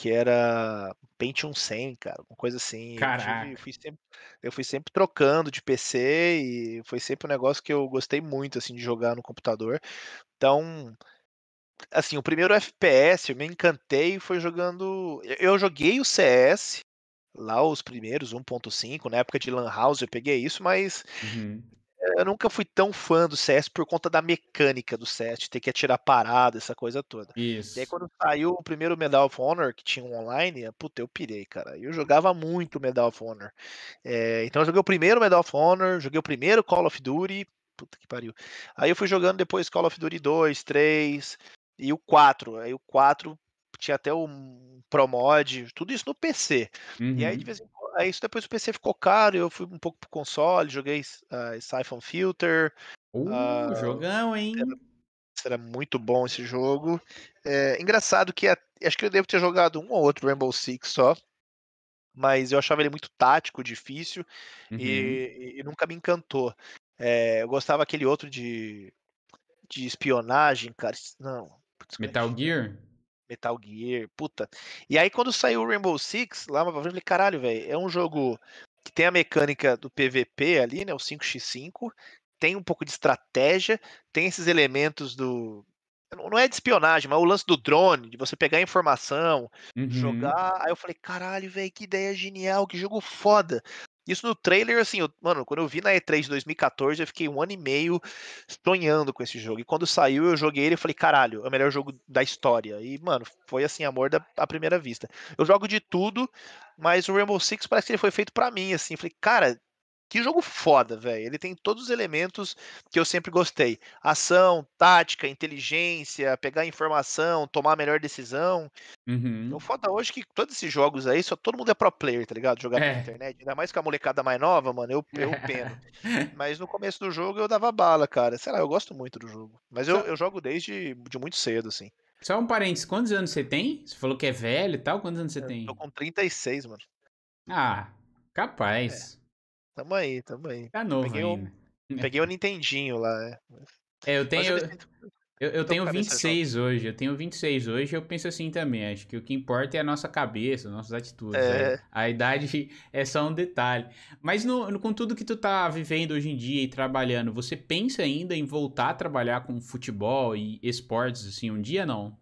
que era Pentium 100, cara, uma coisa assim. Caraca. Eu, tive, eu, fui sempre, eu fui sempre trocando de PC e foi sempre um negócio que eu gostei muito assim de jogar no computador. Então, assim, o primeiro FPS, eu me encantei foi jogando, eu joguei o CS lá os primeiros 1.5, na época de Lan House eu peguei isso, mas uhum eu nunca fui tão fã do CS por conta da mecânica do CS, ter que atirar parada, essa coisa toda. Isso. E aí, quando saiu o primeiro Medal of Honor, que tinha um online, puta, eu pirei, cara. Eu jogava muito Medal of Honor. É, então, eu joguei o primeiro Medal of Honor, joguei o primeiro Call of Duty, puta que pariu. Aí eu fui jogando depois Call of Duty 2, 3 e o 4. Aí o 4 tinha até o um ProMod, tudo isso no PC. Uhum. E aí, de uhum. vez em quando, aí isso depois o PC ficou caro, eu fui um pouco pro console, joguei uh, ah, Siphon Filter. Uh, uh, jogão, hein? Era, era, muito bom esse jogo. É, engraçado que acho que eu devo ter jogado um ou outro Rainbow Six só. Mas eu achava ele muito tático, difícil uhum. e, e, nunca me encantou. É, eu gostava aquele outro de, de espionagem, cara. Não. É Metal Gear? Metal Gear, puta. E aí quando saiu o Rainbow Six, lá eu falei, caralho, velho, é um jogo que tem a mecânica do PVP ali, né, o 5x5, tem um pouco de estratégia, tem esses elementos do não é de espionagem, mas o lance do drone, de você pegar informação, uhum. jogar. Aí eu falei, caralho, velho, que ideia genial, que jogo foda. Isso no trailer, assim, eu, mano, quando eu vi na E3 de 2014, eu fiquei um ano e meio sonhando com esse jogo. E quando saiu, eu joguei ele e falei, caralho, é o melhor jogo da história. E, mano, foi assim, amor da, à primeira vista. Eu jogo de tudo, mas o Rainbow Six parece que ele foi feito para mim, assim. falei, cara, que jogo foda, velho. Ele tem todos os elementos que eu sempre gostei: ação, tática, inteligência, pegar informação, tomar a melhor decisão. Uhum. Então, foda hoje é que todos esses jogos aí, só todo mundo é pro player, tá ligado? Jogar é. na internet. Ainda mais com a molecada mais nova, mano, eu, eu peno. [laughs] Mas no começo do jogo eu dava bala, cara. Sei lá, eu gosto muito do jogo. Mas eu, eu jogo desde de muito cedo, assim. Só um parênteses, quantos anos você tem? Você falou que é velho e tal, quantos anos você eu tem? Tô com 36, mano. Ah, capaz. É. Tamo aí, tamo aí. Tá novo peguei ainda. peguei o Nintendinho lá. É, é eu tenho... Eu, eu, tenho 26 hoje, eu tenho 26 hoje eu penso assim também, acho que o que importa é a nossa cabeça, nossas atitudes, é. né? a idade [laughs] é só um detalhe. Mas no, no, com tudo que tu tá vivendo hoje em dia e trabalhando, você pensa ainda em voltar a trabalhar com futebol e esportes assim um dia não?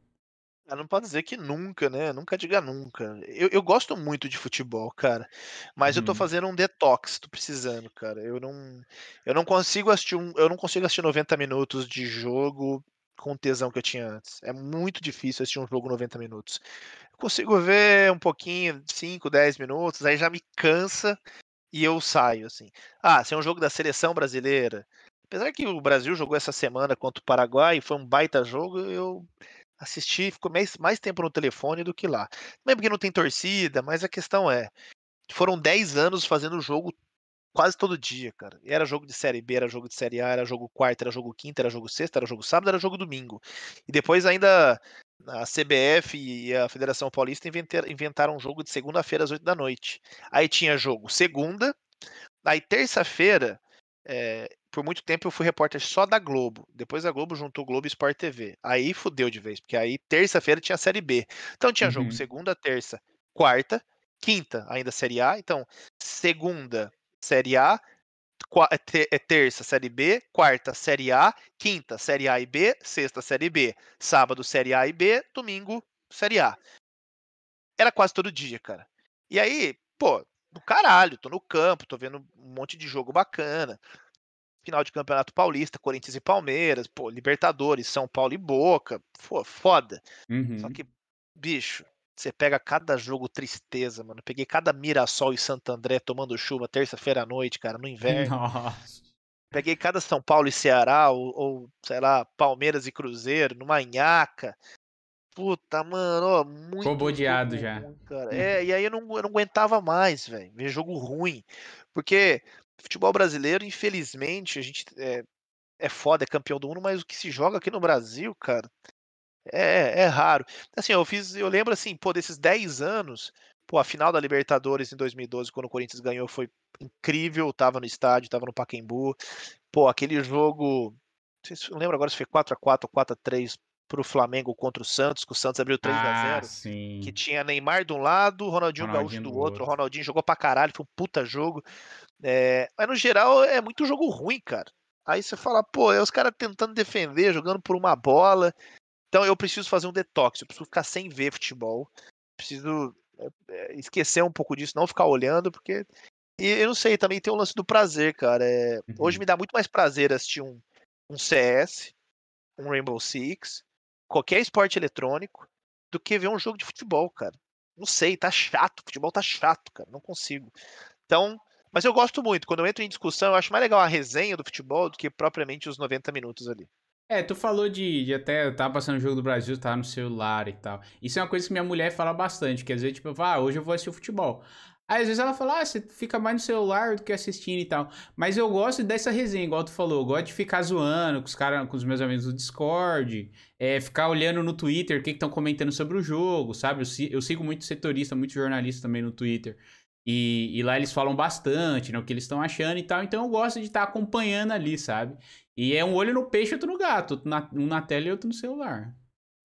Ah, não pode dizer que nunca, né? Nunca diga nunca. Eu, eu gosto muito de futebol, cara. Mas hum. eu tô hum. fazendo um detox, tô precisando, cara. Eu não, eu não consigo assistir um, eu não consigo assistir 90 minutos de jogo com o tesão que eu tinha antes. É muito difícil assistir um jogo 90 minutos. Eu consigo ver um pouquinho, 5, 10 minutos, aí já me cansa e eu saio, assim. Ah, se é um jogo da seleção brasileira. Apesar que o Brasil jogou essa semana contra o Paraguai e foi um baita jogo, eu assisti, ficou mais, mais tempo no telefone do que lá. Também porque não tem torcida, mas a questão é, foram 10 anos fazendo jogo quase todo dia, cara. Era jogo de Série B, era jogo de Série A, era jogo quarta, era jogo quinta, era jogo sexta, era jogo sábado, era jogo domingo. E depois ainda a CBF e a Federação Paulista inventaram um jogo de segunda-feira às 8 da noite. Aí tinha jogo segunda, aí terça-feira é, por muito tempo eu fui repórter só da Globo. Depois a Globo juntou Globo e Sport TV. Aí fudeu de vez, porque aí terça-feira tinha Série B. Então tinha uhum. jogo segunda, terça, quarta, quinta ainda Série A. Então segunda, Série A, é é terça, Série B, quarta, Série A, quinta, Série A e B, sexta, Série B, sábado, Série A e B, domingo, Série A. Era quase todo dia, cara. E aí, pô, do caralho, tô no campo, tô vendo um monte de jogo bacana final de Campeonato Paulista, Corinthians e Palmeiras, pô, Libertadores, São Paulo e Boca, pô, foda. Uhum. Só que, bicho, você pega cada jogo tristeza, mano. peguei cada Mirassol e Santo André tomando chuva terça-feira à noite, cara, no inverno. [laughs] Nossa. Peguei cada São Paulo e Ceará, ou, ou sei lá, Palmeiras e Cruzeiro, no Manhaca. Puta, mano, ó, muito. Cobodeado já. Cara. Hum. É, e aí eu não, eu não aguentava mais, velho, ver jogo ruim. Porque futebol brasileiro, infelizmente, a gente é, é foda, é campeão do mundo, mas o que se joga aqui no Brasil, cara, é, é raro. Assim, eu fiz, eu lembro assim, pô, desses 10 anos, pô, a final da Libertadores em 2012, quando o Corinthians ganhou, foi incrível, tava no estádio, tava no Paquembu Pô, aquele jogo, não, se, não lembro agora se foi 4 a 4 ou 4 a 3 para o Flamengo contra o Santos, que o Santos abriu 3 ah, a 0 sim. que tinha Neymar de um lado, Ronaldinho, Ronaldinho Gaúcho do outro. outro, Ronaldinho jogou pra caralho, foi um puta jogo. É, mas no geral é muito jogo ruim, cara. Aí você fala, pô, é os caras tentando defender, jogando por uma bola. Então eu preciso fazer um detox, eu preciso ficar sem ver futebol. Preciso é, é, esquecer um pouco disso, não ficar olhando, porque. E eu não sei, também tem o um lance do prazer, cara. É... Uhum. Hoje me dá muito mais prazer assistir um, um CS, um Rainbow Six, qualquer esporte eletrônico do que ver um jogo de futebol, cara. Não sei, tá chato. Futebol tá chato, cara. Não consigo. Então, mas eu gosto muito. Quando eu entro em discussão, eu acho mais legal a resenha do futebol do que propriamente os 90 minutos ali. É, tu falou de, de até eu tava passando o jogo do Brasil, tava no celular e tal. Isso é uma coisa que minha mulher fala bastante, que às vezes, tipo, ah, hoje eu vou assistir o futebol. Aí, às vezes ela fala, ah, você fica mais no celular do que assistindo e tal. Mas eu gosto dessa resenha, igual tu falou. Eu gosto de ficar zoando com os caras, com os meus amigos do Discord. É, ficar olhando no Twitter o que estão comentando sobre o jogo, sabe? Eu, eu, sigo muito setorista, muito jornalista também no Twitter. E, e lá eles falam bastante, né? O que eles estão achando e tal. Então eu gosto de estar tá acompanhando ali, sabe? E é um olho no peixe e outro no gato. na, um na tela e outro no celular.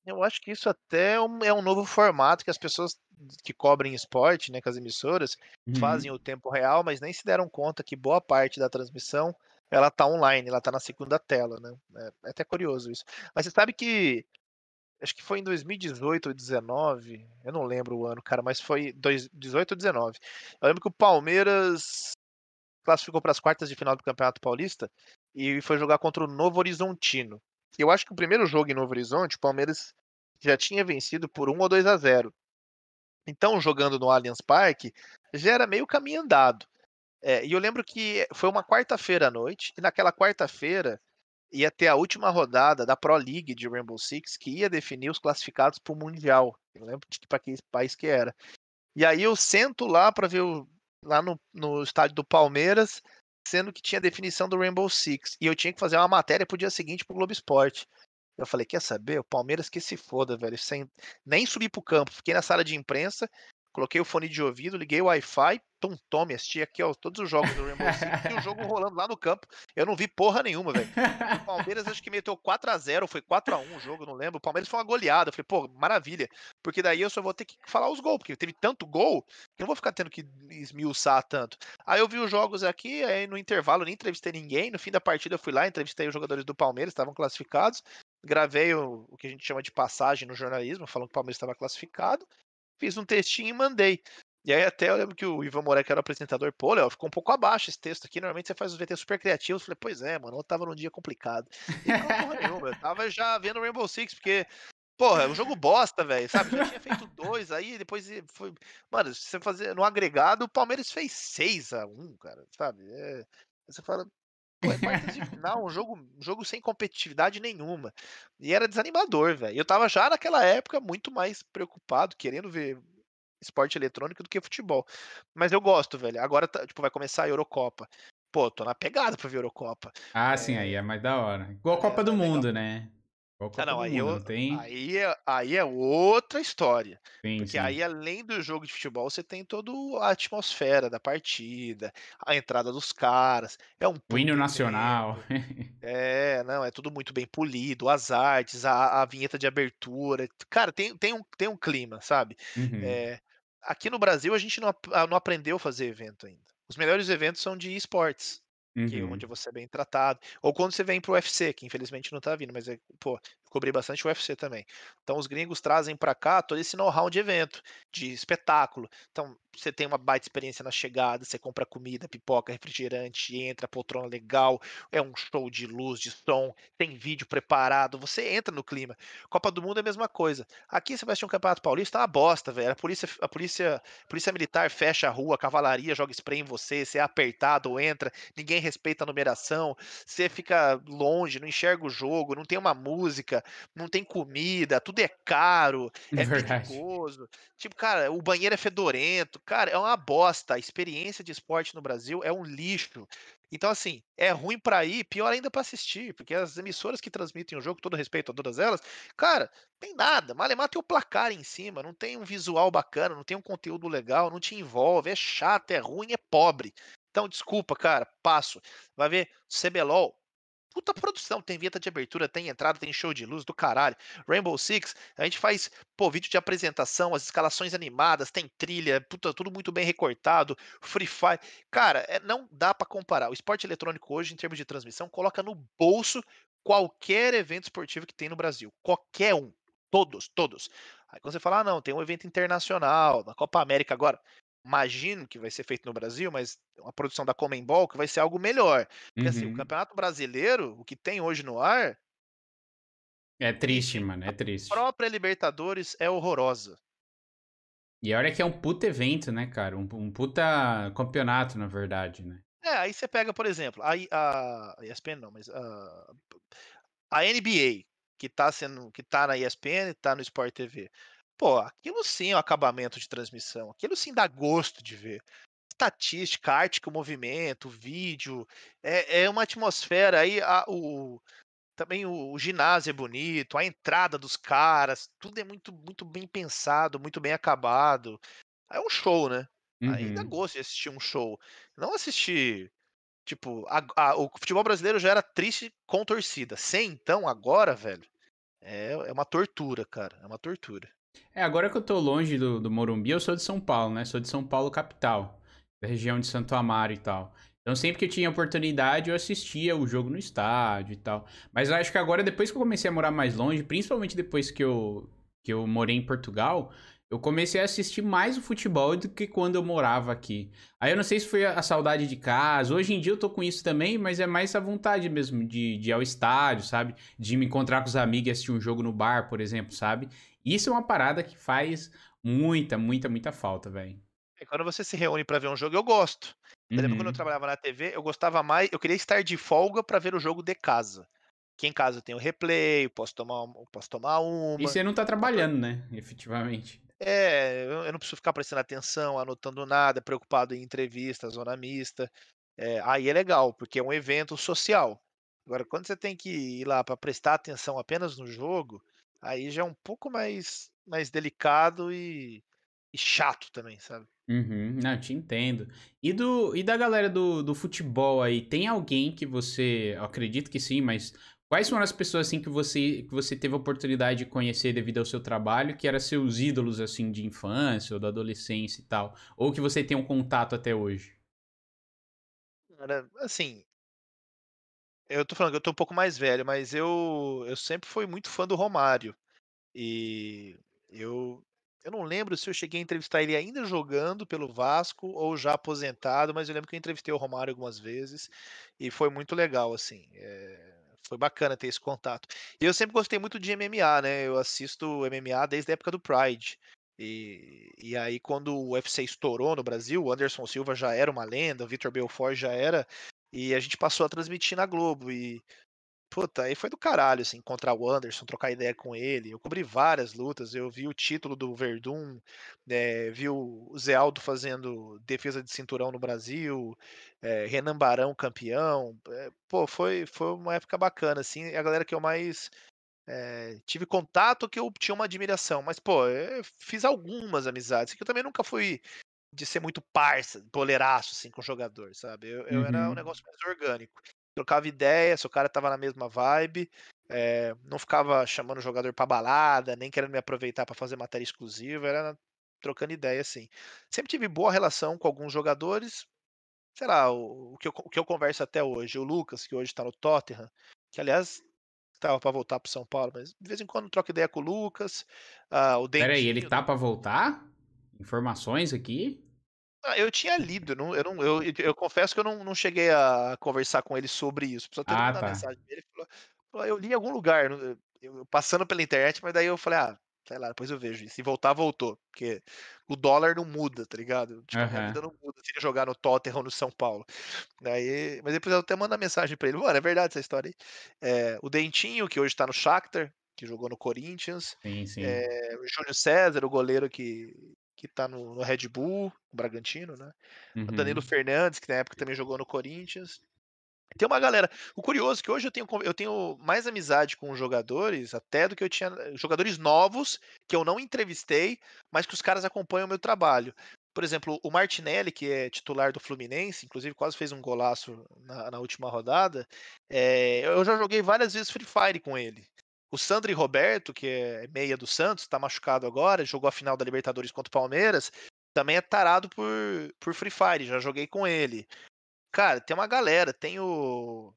Eu acho que isso até é, é um, novo formato que as pessoas que cobrem esporte, né, que as emissoras uhum. fazem o tempo real, mas nem se deram conta que boa parte da transmissão ela tá online, ela tá na segunda tela, né? É, é até curioso isso. Mas você sabe que acho que foi em 2018 ou 2019, eu não lembro o ano, cara, mas foi 2018 ou 2019. Eu lembro que o Palmeiras classificou para as quartas de final do Campeonato Paulista e foi jogar contra o Novo Horizontino. Eu acho que o primeiro jogo em Novo Horizonte, o Palmeiras já tinha vencido por 1 ou 2 a 0. Então, jogando no Allianz Parque, já era meio caminho andado. É, e eu lembro que foi uma quarta-feira à noite, e naquela quarta-feira ia ter a última rodada da Pro League de Rainbow Six, que ia definir os classificados para o Mundial. Eu lembro de para que país que era. E aí eu sento lá para ver o, lá no, no estádio do Palmeiras, sendo que tinha definição do Rainbow Six. E eu tinha que fazer uma matéria pro dia seguinte pro Globo Esporte. Eu falei, quer saber? O Palmeiras que se foda, velho. Sem nem subir pro campo. Fiquei na sala de imprensa coloquei o fone de ouvido, liguei o Wi-Fi, Tom tome, assisti aqui ó, todos os jogos do Rainbow Six e o jogo rolando lá no campo. Eu não vi porra nenhuma, velho. O Palmeiras acho que meteu 4 a 0 foi 4 a 1 o jogo, não lembro. O Palmeiras foi uma goleada. Eu falei, pô, maravilha. Porque daí eu só vou ter que falar os gols, porque teve tanto gol que eu não vou ficar tendo que esmiuçar tanto. Aí eu vi os jogos aqui, aí no intervalo nem entrevistei ninguém. No fim da partida eu fui lá, entrevistei os jogadores do Palmeiras, estavam classificados. Gravei o, o que a gente chama de passagem no jornalismo, falando que o Palmeiras estava classificado fiz um textinho e mandei. E aí até eu lembro que o Ivan Moreira, que era o apresentador, pô, Léo, ficou um pouco abaixo esse texto aqui. Normalmente você faz os VT super criativos. Eu falei, pois é, mano, eu tava num dia complicado. E não, eu tava já vendo Rainbow Six, porque Porra, é um jogo bosta, velho, sabe? Já tinha feito dois, aí depois foi. Mano, se você fazer no agregado, o Palmeiras fez 6 a 1 cara, sabe? É... Você fala, é quartas de final, um jogo, um jogo sem competitividade nenhuma. E era desanimador, velho. Eu tava já naquela época muito mais preocupado, querendo ver esporte eletrônico do que futebol. Mas eu gosto, velho. Agora, tá, tipo, vai começar a Eurocopa. Pô, tô na pegada pra ver Eurocopa. Ah, é... sim, aí é mais da hora. Igual a é, Copa é, do tá Mundo, legal. né? Tá, Copa ah, não, aí, mundo, eu, tem... aí, é, aí é outra história. Sim, porque sim. aí, além do jogo de futebol, você tem toda a atmosfera da partida, a entrada dos caras. É um o hino nacional. [laughs] é, não, é tudo muito bem polido, as artes, a, a vinheta de abertura. Cara, tem, tem, um, tem um clima, sabe? Uhum. É, aqui no Brasil, a gente não, não aprendeu a fazer evento ainda. Os melhores eventos são de esportes. É uhum. Que onde você é bem tratado. Ou quando você vem pro UFC, que infelizmente não tá vindo, mas é, pô, cobri bastante UFC também. Então os gringos trazem para cá todo esse know-how de evento, de espetáculo. Então você tem uma baita experiência na chegada, você compra comida, pipoca, refrigerante, entra, poltrona legal, é um show de luz, de som, tem vídeo preparado, você entra no clima. Copa do Mundo é a mesma coisa. Aqui você vai assistir um campeonato paulista, tá uma bosta, velho. A polícia, a polícia, a polícia militar fecha a rua, a cavalaria joga spray em você, você é apertado, entra, ninguém respeita a numeração, você fica longe, não enxerga o jogo, não tem uma música, não tem comida, tudo é caro, é, é Verdade. perigoso. Tipo, cara, o banheiro é fedorento. Cara, é uma bosta. A experiência de esporte no Brasil é um lixo. Então, assim, é ruim para ir, pior ainda para assistir, porque as emissoras que transmitem o jogo, todo respeito a todas elas, cara, tem nada. Malemar tem o placar em cima, não tem um visual bacana, não tem um conteúdo legal, não te envolve, é chato, é ruim, é pobre. Então, desculpa, cara, passo. Vai ver CBLOL, puta produção. Tem vinheta de abertura, tem entrada, tem show de luz do caralho. Rainbow Six, a gente faz, pô, vídeo de apresentação, as escalações animadas, tem trilha, puta, tudo muito bem recortado. Free Fire. Cara, é, não dá para comparar. O esporte eletrônico hoje, em termos de transmissão, coloca no bolso qualquer evento esportivo que tem no Brasil. Qualquer um. Todos, todos. Aí quando você fala, ah, não, tem um evento internacional, na Copa América agora imagino que vai ser feito no Brasil, mas a produção da Comembol que vai ser algo melhor. Porque uhum. assim, o uhum. Campeonato Brasileiro, o que tem hoje no ar. É, é triste, mano, é triste. A própria Libertadores é horrorosa. E olha que é um puta evento, né, cara? Um, um puta campeonato, na verdade, né? É, aí você pega, por exemplo, a, a, a ESPN não, mas a, a NBA, que tá, sendo, que tá na ESPN e tá no Sport TV pô, aquilo sim é um acabamento de transmissão, aquilo sim dá gosto de ver. Estatística, arte com movimento, vídeo, é, é uma atmosfera aí, a, o, também o, o, ginásio é bonito, a entrada dos caras, tudo é muito, muito bem pensado, muito bem acabado. É um show, né? Uhum. Ainda gosto de assistir um show. Não assistir. Tipo, a, a, o futebol brasileiro já era triste com torcida. Sem, então, agora, velho, é, é uma tortura, cara. É uma tortura. É, agora que eu tô longe do, do Morumbi, eu sou de São Paulo, né? Sou de São Paulo capital, da região de Santo Amaro e tal. Então sempre que eu tinha oportunidade, eu assistia o jogo no estádio e tal. Mas eu acho que agora, depois que eu comecei a morar mais longe, principalmente depois que eu, que eu morei em Portugal, eu comecei a assistir mais o futebol do que quando eu morava aqui. Aí eu não sei se foi a saudade de casa. Hoje em dia eu tô com isso também, mas é mais a vontade mesmo de, de ir ao estádio, sabe? De me encontrar com os amigos e assistir um jogo no bar, por exemplo, sabe? Isso é uma parada que faz muita, muita, muita falta, velho. É, quando você se reúne para ver um jogo, eu gosto. Eu uhum. lembro quando eu uhum. trabalhava na TV, eu gostava mais, eu queria estar de folga para ver o jogo de casa. Que em casa tem o replay, posso tomar, posso tomar uma. E você não tá então, trabalhando, né? Efetivamente. É, eu não preciso ficar prestando atenção, anotando nada, preocupado em entrevista, zona mista. É, aí é legal, porque é um evento social. Agora, quando você tem que ir lá para prestar atenção apenas no jogo, Aí já é um pouco mais, mais delicado e, e chato também, sabe? Uhum, não, te entendo. E, do, e da galera do, do futebol aí, tem alguém que você. acredito que sim, mas quais foram as pessoas assim que você, que você teve a oportunidade de conhecer devido ao seu trabalho, que eram seus ídolos assim de infância ou da adolescência e tal? Ou que você tem um contato até hoje? Cara, assim, eu tô falando que eu tô um pouco mais velho, mas eu, eu sempre fui muito fã do Romário. E eu, eu não lembro se eu cheguei a entrevistar ele ainda jogando pelo Vasco ou já aposentado, mas eu lembro que eu entrevistei o Romário algumas vezes e foi muito legal, assim. É, foi bacana ter esse contato. E eu sempre gostei muito de MMA, né? Eu assisto MMA desde a época do Pride. E, e aí, quando o UFC estourou no Brasil, o Anderson Silva já era uma lenda, o Vitor Belfort já era e a gente passou a transmitir na Globo. E, puta, aí foi do caralho, assim, encontrar o Anderson, trocar ideia com ele. Eu cobri várias lutas, eu vi o título do Verdun, é, vi o Zé Aldo fazendo defesa de cinturão no Brasil, é, Renan Barão campeão. É, pô, foi, foi uma época bacana, assim, a galera que eu mais é, tive contato que eu tinha uma admiração, mas pô, fiz algumas amizades que eu também nunca fui de ser muito parça, boleiraço, assim, com o jogador, sabe? Eu, eu era um uhum. negócio mais orgânico. Trocava ideia, se o cara tava na mesma vibe, é, não ficava chamando o jogador pra balada, nem querendo me aproveitar para fazer matéria exclusiva, era trocando ideia, assim. Sempre tive boa relação com alguns jogadores, sei lá, o, o, que, eu, o que eu converso até hoje. O Lucas, que hoje tá no Tottenham, que aliás tava para voltar pro São Paulo, mas de vez em quando troco ideia com o Lucas, uh, o Dentinho... Peraí, ele tá para voltar? Informações aqui? Ah, eu tinha lido, não, eu, não, eu, eu confesso que eu não, não cheguei a conversar com ele sobre isso. Só ter ah, tá. mensagem dele. Falou, ah, eu li em algum lugar, eu, eu, passando pela internet, mas daí eu falei, ah, sei lá, depois eu vejo. E se voltar, voltou. Porque o dólar não muda, tá ligado? Tipo, uhum. a vida não muda se ele jogar no Tottenham ou no São Paulo. Daí, mas depois eu até mando a mensagem pra ele. Mano, é verdade essa história aí. É, o Dentinho, que hoje tá no Shakhtar, que jogou no Corinthians. Sim, sim. É, o Júnior César, o goleiro que que está no, no, Red Bull, Bragantino, né? Uhum. Danilo Fernandes, que na época também jogou no Corinthians. Tem uma galera. O curioso é que hoje eu tenho, eu tenho mais amizade com jogadores, até do que eu tinha. Jogadores novos, que eu não entrevistei, mas que os caras acompanham o meu trabalho. Por exemplo, o Martinelli, que é titular do Fluminense, inclusive quase fez um golaço na, na última rodada. É, eu já joguei várias vezes Free Fire com ele. O Sandro Roberto, que é, é meia do Santos, está machucado agora, jogou a final da Libertadores contra o Palmeiras, também é tarado por, por Free Fire, já joguei com ele. Cara, tem uma galera, tem o.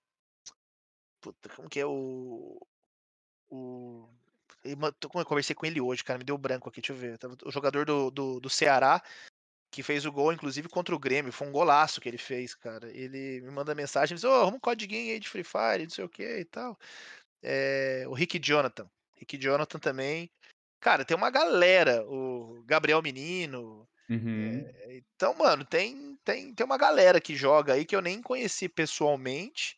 Puta, como que é o. O. eu conversei com ele hoje, cara, me deu branco aqui, deixa eu ver. O jogador do, do, do Ceará, que fez o gol, inclusive, contra o Grêmio. Foi um golaço que ele fez, cara. Ele me manda mensagem, diz, ô, oh, arruma um codiguinho aí de Free Fire, não sei o que e tal. É, o Rick Jonathan. Rick Jonathan também. Cara, tem uma galera. O Gabriel Menino. Uhum. É, então, mano, tem, tem, tem uma galera que joga aí que eu nem conheci pessoalmente.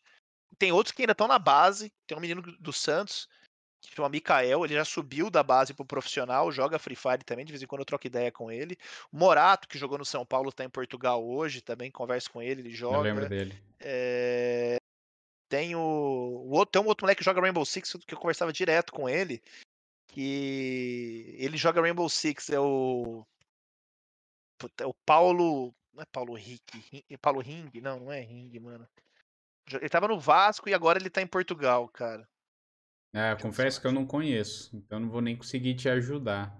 Tem outros que ainda estão na base. Tem um menino do Santos, que chama Mikael, ele já subiu da base pro profissional, joga Free Fire também, de vez em quando eu troco ideia com ele. O Morato, que jogou no São Paulo, tá em Portugal hoje, também converso com ele, ele joga. Eu lembro dele. É... Tem o, o outro, tem um outro moleque que joga Rainbow Six que eu conversava direto com ele, que ele joga Rainbow Six, é o é o Paulo, não é Paulo Rick, é Paulo Ring, não, não é Ring, mano. Ele tava no Vasco e agora ele tá em Portugal, cara. É, tipo, confesso que eu não conheço, então não vou nem conseguir te ajudar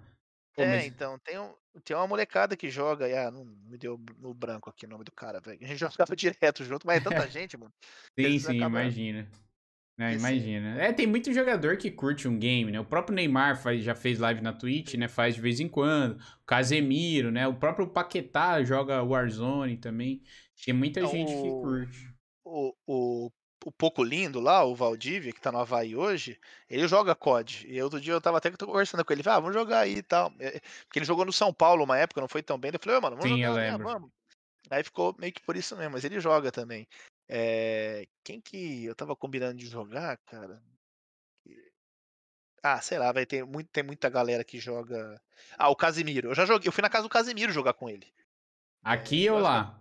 é, então, tem, um, tem uma molecada que joga, e, ah, não me deu no branco aqui o nome do cara, velho. A gente [laughs] jogava direto junto, mas é tanta [laughs] gente, mano. sim, sim, imagina. Assim, imagina. É, tem muito jogador que curte um game, né? O próprio Neymar faz, já fez live na Twitch, né? Faz de vez em quando. O Casemiro, né? O próprio Paquetá joga Warzone também. Tem muita então, gente que curte. O, o o Pouco Lindo lá, o Valdivia, que tá no Havaí hoje, ele joga COD. E outro dia eu tava até conversando com ele, ah, vamos jogar aí e tal. É, é, porque ele jogou no São Paulo uma época, não foi tão bem. Eu falei, mano, vamos Sim, jogar, né? vamos. Aí ficou meio que por isso mesmo, mas ele joga também. É... Quem que eu tava combinando de jogar, cara? Ah, sei lá, vai ter muito, tem muita galera que joga. Ah, o Casimiro. Eu já joguei, eu fui na casa do Casimiro jogar com ele. Aqui é, ou lá?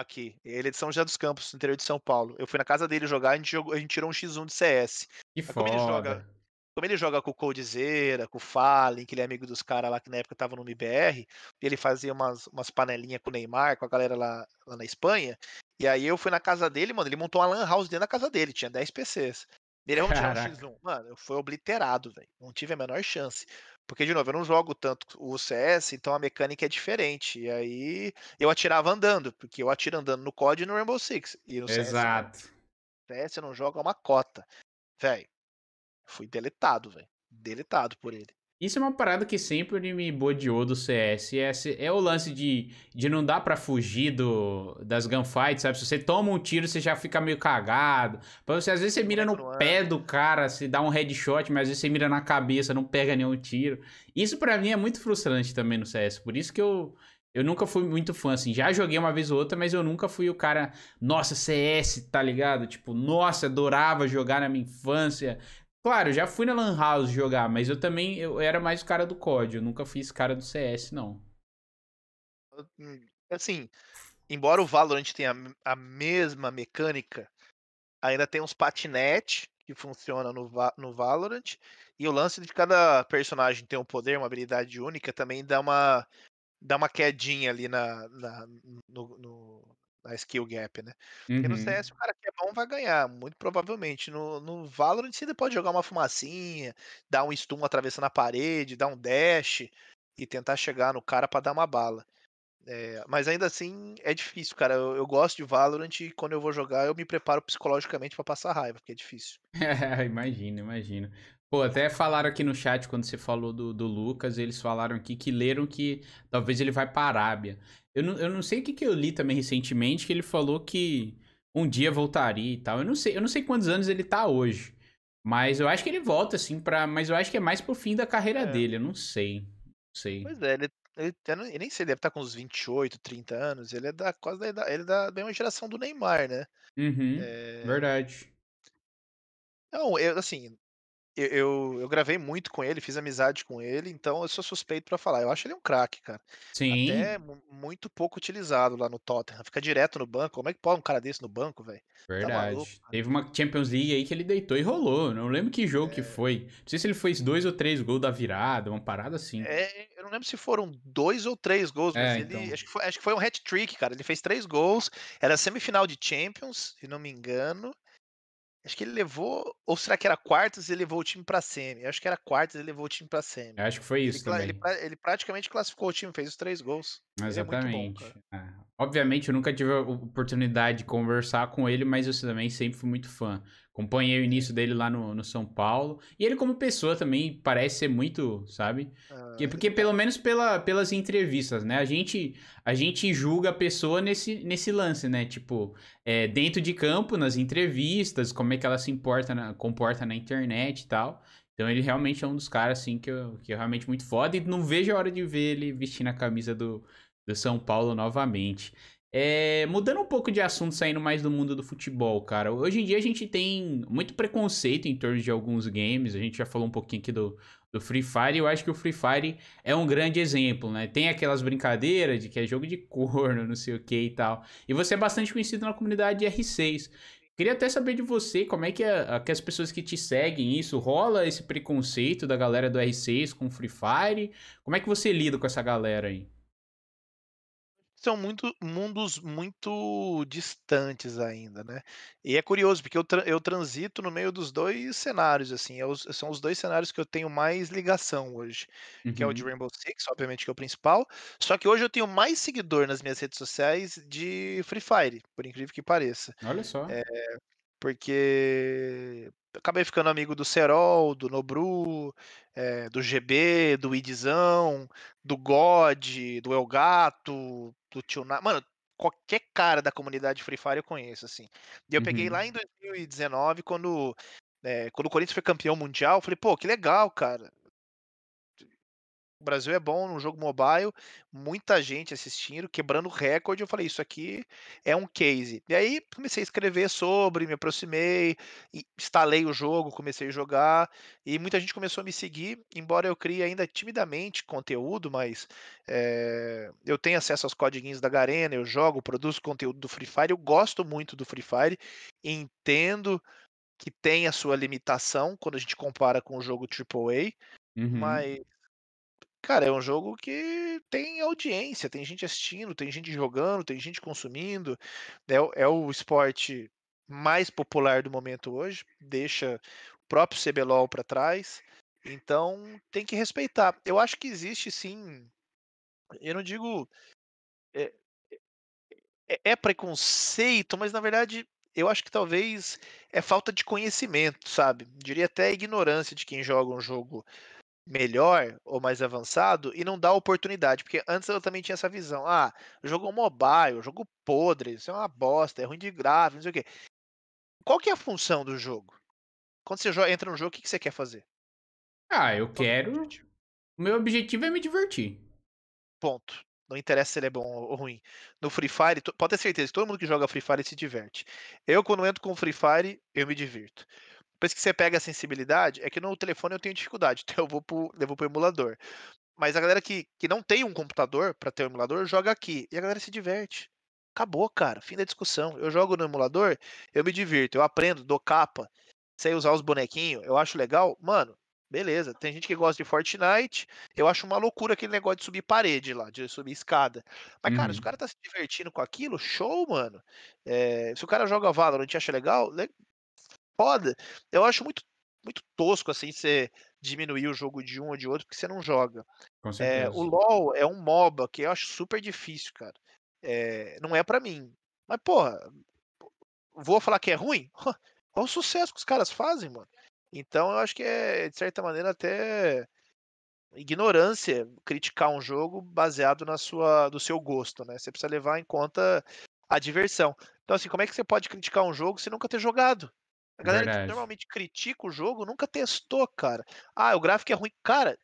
aqui. Ele é de São José dos Campos, no interior de São Paulo. Eu fui na casa dele jogar, a gente, jogou, a gente tirou um X1 de CS. Que foda. Como ele joga, como ele joga com o Coldzera, com o Fallen, que ele é amigo dos caras lá que na época tava no MBR, ele fazia umas, umas panelinhas com o Neymar, com a galera lá, lá, na Espanha. E aí eu fui na casa dele, mano, ele montou uma lan house dentro da casa dele, tinha 10 PCs. ele tirar é um é X1. Mano, eu fui obliterado, velho. Não tive a menor chance. Porque, de novo, eu não jogo tanto o CS, então a mecânica é diferente. E aí eu atirava andando, porque eu atiro andando no COD e no Rainbow Six. E no Exato. CS, CS eu não jogo, é uma cota. Velho, fui deletado, velho. Deletado por ele. Isso é uma parada que sempre me bodeou do CS. É, é, o lance de, de não dar para fugir do, das gunfights, sabe? Se você toma um tiro, você já fica meio cagado. você, às vezes você mira é no pé do cara, se dá um headshot, mas às vezes você mira na cabeça, não pega nenhum tiro. Isso para mim é muito frustrante também no CS. Por isso que eu, eu nunca fui muito fã, assim. Já joguei uma vez ou outra, mas eu nunca fui o cara, nossa, CS, tá ligado? Tipo, nossa, adorava jogar na minha infância, Claro, já fui na Lan House jogar, mas eu também eu era mais o cara do código. eu nunca fui esse cara do CS, não. Hum, assim, embora o Valorant tenha a mesma mecânica, ainda tem uns patinete que funciona no, Va no Valorant. E o lance de cada personagem ter um poder, uma habilidade única, também dá uma, dá uma quedinha ali na, na no, no, na skill gap, né? Uhum. Porque no uhum. CS o cara que é bom vai ganhar, muito provavelmente. No, no Valorant você ainda pode jogar uma fumacinha, dar um stun atravessando a parede, dar um dash e tentar chegar no cara para dar uma bala. É, mas ainda assim é difícil, cara. Eu, eu, gosto de Valorant e quando eu vou jogar eu me preparo psicologicamente para passar raiva, porque é difícil. [laughs] imagino, imagino. Pô, até falaram aqui no chat quando você falou do, do Lucas, eles falaram aqui que leram que talvez ele vai para a Arábia. Eu não, eu não sei o que, que eu li também recentemente, que ele falou que um dia voltaria e tal. Eu não sei, eu não sei quantos anos ele tá hoje. Mas eu acho que ele volta, assim, para Mas eu acho que é mais pro fim da carreira é. dele, eu não sei. Não sei. Pois é, ele, ele, eu nem sei, deve estar tá com uns 28, 30 anos. Ele é da quase da idade, ele é da mesma geração do Neymar, né? Uhum, é... Verdade. Não, eu, assim, eu, eu, eu, gravei muito com ele, fiz amizade com ele, então eu sou suspeito para falar. Eu acho ele um craque, cara. Sim. Até muito pouco utilizado lá no Tottenham. Fica direto no banco. Como é que pode um cara desse no banco, velho? Tá Verdade. Tá maluco, Teve uma Champions League aí que ele deitou e rolou. Não lembro que jogo é... que foi. Não sei se ele fez dois ou três gols da virada, uma parada assim. É, eu não lembro se foram dois ou três gols, mas é, ele. Então... Acho, que foi, acho que foi um hat-trick, cara. Ele fez três gols. Era semifinal de Champions, se não me engano. Acho que ele levou. Ou será que era quartas e ele levou o time pra semi? acho que era quartas e ele levou o time pra semi. acho que foi isso ele, também. Ele, ele, praticamente classificou o time, fez os três gols. É Exatamente. É bom, é. Obviamente, eu nunca tive a oportunidade de conversar com ele, mas eu também sempre fui muito fã. Acompanhei o início dele lá no, no São Paulo. E ele, como pessoa, também parece ser muito, sabe? Ah, é porque, porque pelo menos pela, pelas entrevistas, né? A gente, a gente julga a pessoa nesse, nesse lance, né? Tipo, é, dentro de campo, nas entrevistas, como é que ela se importa na, comporta na internet e tal. Então ele realmente é um dos caras, assim, que eu, que eu realmente muito foda. E não vejo a hora de ver ele vestindo a camisa do, do São Paulo novamente. É, mudando um pouco de assunto, saindo mais do mundo do futebol, cara. Hoje em dia a gente tem muito preconceito em torno de alguns games. A gente já falou um pouquinho aqui do, do Free Fire. Eu acho que o Free Fire é um grande exemplo, né? Tem aquelas brincadeiras de que é jogo de [laughs] corno, não sei o que e tal. E você é bastante conhecido na comunidade R6. Queria até saber de você como é que, a, que as pessoas que te seguem isso rola esse preconceito da galera do R6 com o Free Fire. Como é que você lida com essa galera aí? são muito, mundos muito distantes ainda, né? E é curioso, porque eu, tra eu transito no meio dos dois cenários, assim, é são os dois cenários que eu tenho mais ligação hoje, uhum. que é o de uhum. Rainbow Six, obviamente que é o principal, só que hoje eu tenho mais seguidor nas minhas redes sociais de Free Fire, por incrível que pareça. Olha só. É, porque acabei ficando amigo do Serol, do Nobru, é, do GB, do Idizão, do God, do Elgato, do Tio Na... Mano, qualquer cara da comunidade Free Fire eu conheço, assim. E eu uhum. peguei lá em 2019, quando, é, quando o Corinthians foi campeão mundial, eu falei, pô, que legal, cara. O Brasil é bom no jogo mobile, muita gente assistindo, quebrando recorde. Eu falei, isso aqui é um case. E aí comecei a escrever sobre, me aproximei, instalei o jogo, comecei a jogar, e muita gente começou a me seguir, embora eu crie ainda timidamente conteúdo, mas é, eu tenho acesso aos codiguinhos da Garena, eu jogo, produzo conteúdo do Free Fire, eu gosto muito do Free Fire, entendo que tem a sua limitação quando a gente compara com o jogo AAA, uhum. mas Cara, é um jogo que tem audiência, tem gente assistindo, tem gente jogando, tem gente consumindo. Né, é, é o esporte mais popular do momento hoje, deixa o próprio CBLOL para trás. Então tem que respeitar. Eu acho que existe sim. Eu não digo. É, é, é preconceito, mas na verdade eu acho que talvez é falta de conhecimento, sabe? Diria até ignorância de quem joga um jogo melhor ou mais avançado e não dá oportunidade, porque antes eu também tinha essa visão, ah, jogo mobile, jogo podre, isso é uma bosta, é ruim de grave não sei o quê. Qual que é a função do jogo? Quando você entra no jogo, o que, que você quer fazer? Ah, eu Ponto. quero... O meu objetivo é me divertir. Ponto. Não interessa se ele é bom ou ruim. No Free Fire, pode ter certeza, todo mundo que joga Free Fire se diverte. Eu, quando entro com Free Fire, eu me divirto. Depois que você pega a sensibilidade, é que no telefone eu tenho dificuldade, [laughs] então eu vou pro, levo pro emulador. Mas a galera que, que não tem um computador para ter um emulador, joga aqui. E a galera se diverte. Acabou, cara. Fim da discussão. Eu jogo no emulador, eu me divirto, eu aprendo, dou capa, sei usar os bonequinhos, eu acho legal. Mano, beleza. Tem gente que gosta de Fortnite. Eu acho uma loucura aquele negócio de subir parede lá, de subir escada. Mas, uhum. cara, se o uhum. cara tá se divertindo com aquilo, show, mano. É, se o cara joga Valorant e acha legal, foda. Eu acho muito, muito tosco assim você diminuir o jogo de um ou de outro porque você não joga. É, o LoL é um MOBA que eu acho super difícil, cara. É, não é para mim. Mas, porra, vou falar que é ruim? Olha [laughs] o é sucesso que os caras fazem, mano. Então eu acho que é, de certa maneira, até ignorância criticar um jogo baseado na sua, do seu gosto, né? Você precisa levar em conta a diversão. Então, assim, como é que você pode criticar um jogo se nunca ter jogado? A galera Verdade. que normalmente critica o jogo nunca testou, cara. Ah, o gráfico é ruim. Cara,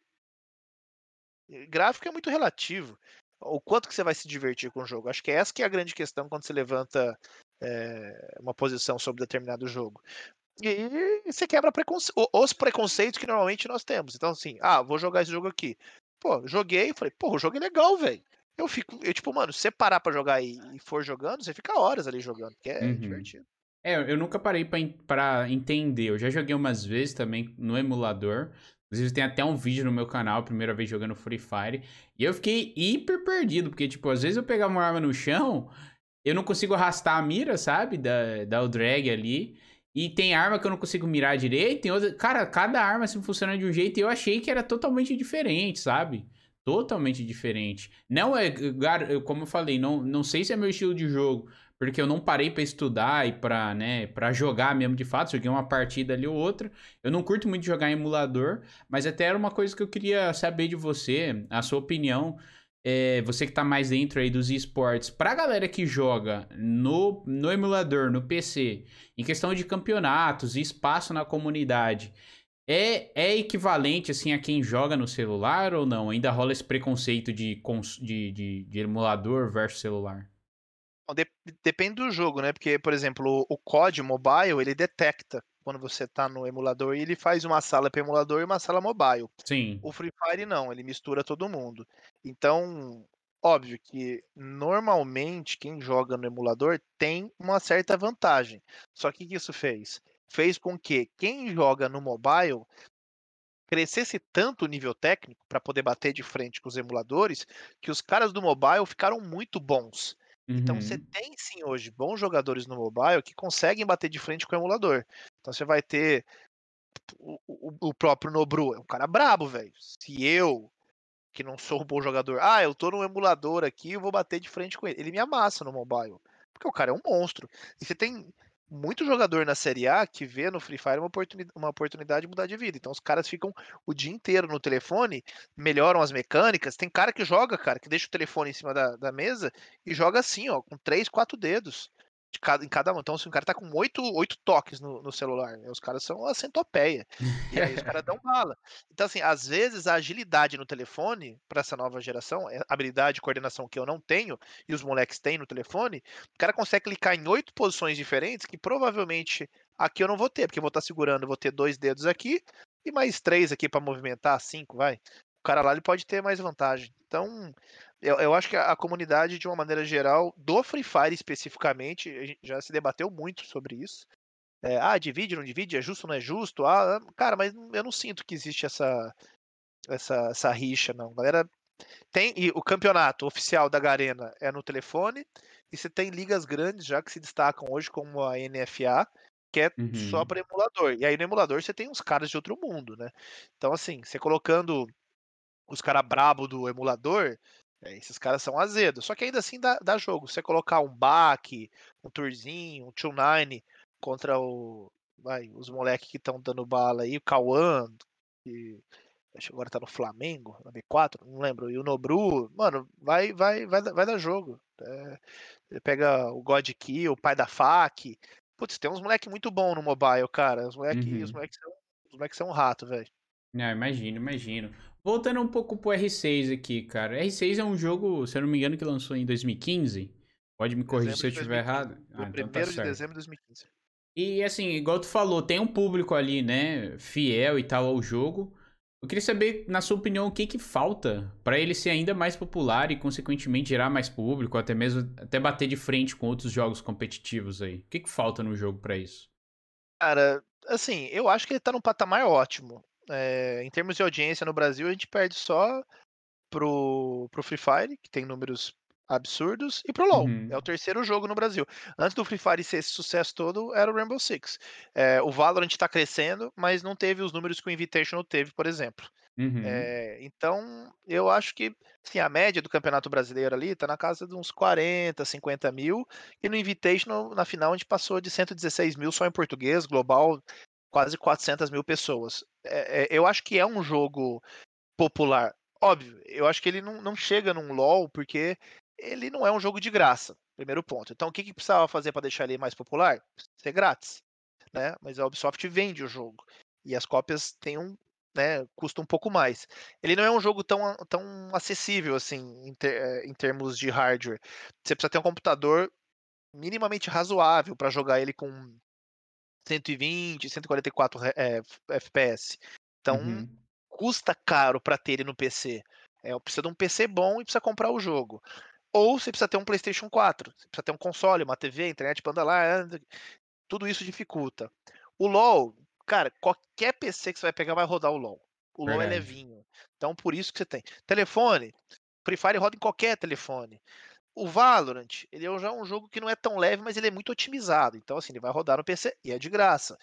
eh, gráfico é muito relativo. O quanto que você vai se divertir com o jogo? Acho que é essa que é a grande questão quando você levanta é, uma posição sobre determinado jogo. E você quebra preconce... os preconceitos que normalmente nós temos. Então, assim, ah, vou jogar esse jogo aqui. Pô, joguei e falei, pô, o jogo é legal, velho. Eu fico, eu, tipo, mano, se você parar pra jogar e, e, for jogando, você fica horas ali jogando, que é uhum. divertido. É, eu nunca parei para entender. Eu já joguei umas vezes também no emulador. Inclusive, tem até um vídeo no meu canal, primeira vez jogando Free Fire. E eu fiquei hiper perdido, porque, tipo, às vezes eu pegava uma arma no chão, eu não consigo arrastar a mira, sabe? Da, da o drag ali. E tem arma que eu não consigo mirar direito, tem outra. Cara, cada arma assim, funciona de um jeito e eu achei que era totalmente diferente, sabe? Totalmente diferente. Não é. Como eu falei, não, não sei se é meu estilo de jogo, porque eu não parei para estudar e para né, pra jogar mesmo de fato, joguei uma partida ali ou outra. Eu não curto muito jogar em emulador, mas até era uma coisa que eu queria saber de você, a sua opinião. É, você que tá mais dentro aí dos esportes, pra galera que joga no, no emulador, no PC, em questão de campeonatos, espaço na comunidade, é, é equivalente assim a quem joga no celular ou não? Ainda rola esse preconceito de, de, de, de emulador versus celular? Bom, de, depende do jogo, né? Porque, por exemplo, o, o COD Mobile, ele detecta quando você tá no emulador e ele faz uma sala para emulador e uma sala mobile. Sim. O Free Fire não, ele mistura todo mundo. Então, óbvio que normalmente quem joga no emulador tem uma certa vantagem. Só que o que isso fez? Fez com que quem joga no mobile crescesse tanto o nível técnico para poder bater de frente com os emuladores que os caras do mobile ficaram muito bons. Então você uhum. tem sim hoje bons jogadores no mobile que conseguem bater de frente com o emulador. Então você vai ter o, o, o próprio Nobru, é um cara brabo, velho. Se eu, que não sou um bom jogador, ah, eu tô no emulador aqui, eu vou bater de frente com ele. Ele me amassa no mobile. Porque o cara é um monstro. E você tem muito jogador na Série A que vê no Free Fire uma oportunidade, uma oportunidade de mudar de vida. Então os caras ficam o dia inteiro no telefone, melhoram as mecânicas. Tem cara que joga, cara, que deixa o telefone em cima da, da mesa e joga assim, ó, com três, quatro dedos cada, em cada mão. Então, se o cara tá com oito, oito toques no, no celular, né? os caras são a centopeia. E aí os [laughs] caras dão bala. Então, assim, às vezes a agilidade no telefone, para essa nova geração, é, habilidade e coordenação que eu não tenho, e os moleques têm no telefone, o cara consegue clicar em oito posições diferentes que provavelmente aqui eu não vou ter, porque eu vou estar tá segurando, vou ter dois dedos aqui e mais três aqui para movimentar, cinco, vai. O cara lá ele pode ter mais vantagem. Então, eu, eu acho que a, comunidade, de uma maneira geral, do Free Fire especificamente, já se debateu muito sobre isso. É, ah, divide, não divide, é justo, não é justo. Ah, ah cara, mas eu não sinto que existe essa, essa, essa rixa, não. Galera, tem e o campeonato oficial da Garena é no telefone e você tem ligas grandes já que se destacam hoje como a NFA que é uhum. só para emulador e aí no emulador você tem uns caras de outro mundo né então assim você colocando os caras brabo do emulador é, esses caras são azedos. Só que ainda assim dá, dá jogo. Você colocar um back, um Turzinho, um 2-9 contra o, vai, os moleques que estão dando bala aí, o Cauã, que acho agora tá no Flamengo, na B4, não lembro, e o Nobru, mano, vai vai vai, vai dar jogo. É, ele pega o God Kill, o pai da FAC. Putz, tem uns moleques muito bom no mobile, cara. Os moleques, uhum. os moleque são, os moleque são um rato, velho. Não, imagino, imagino. Voltando um pouco pro R6 aqui, cara. R6 é um jogo, se eu não me engano, que lançou em 2015. Pode me corrigir se eu estiver errado. Ah, então tá certo. de dezembro de 2015. E assim, igual tu falou, tem um público ali, né, fiel e tal ao jogo. Eu queria saber, na sua opinião, o que que falta para ele ser ainda mais popular e, consequentemente, gerar mais público, até mesmo até bater de frente com outros jogos competitivos aí. O que que falta no jogo para isso? Cara, assim, eu acho que ele tá num patamar ótimo. É, em termos de audiência no Brasil, a gente perde só pro, pro Free Fire, que tem números absurdos, e pro LoL. Uhum. É o terceiro jogo no Brasil. Antes do Free Fire ser esse sucesso todo, era o Rainbow Six. É, o Valorant tá crescendo, mas não teve os números que o Invitational teve, por exemplo. Uhum. É, então, eu acho que assim, a média do Campeonato Brasileiro ali tá na casa de uns 40, 50 mil. E no Invitational, na final, a gente passou de 116 mil só em português, global quase 400 mil pessoas. É, é, eu acho que é um jogo popular. Óbvio, eu acho que ele não, não chega num LoL porque ele não é um jogo de graça. Primeiro ponto. Então, o que, que precisava fazer para deixar ele mais popular? Ser grátis. Né? Mas a Ubisoft vende o jogo. E as cópias têm um. Né, custa um pouco mais. Ele não é um jogo tão, tão acessível assim em, ter, eh, em termos de hardware. Você precisa ter um computador minimamente razoável para jogar ele com 120, 144 é, FPS. Então, uhum. custa caro para ter ele no PC. É, precisa de um PC bom e precisa comprar o jogo. Ou você precisa ter um PlayStation 4, você precisa ter um console, uma TV, internet, banda lá, é, tudo isso dificulta. O LoL, cara, qualquer PC que você vai pegar vai rodar o LoL. O LoL é levinho. Então, por isso que você tem. Telefone, Free Fire roda em qualquer telefone. O Valorant, ele é já um jogo que não é tão leve, mas ele é muito otimizado. Então, assim, ele vai rodar no PC e é de graça.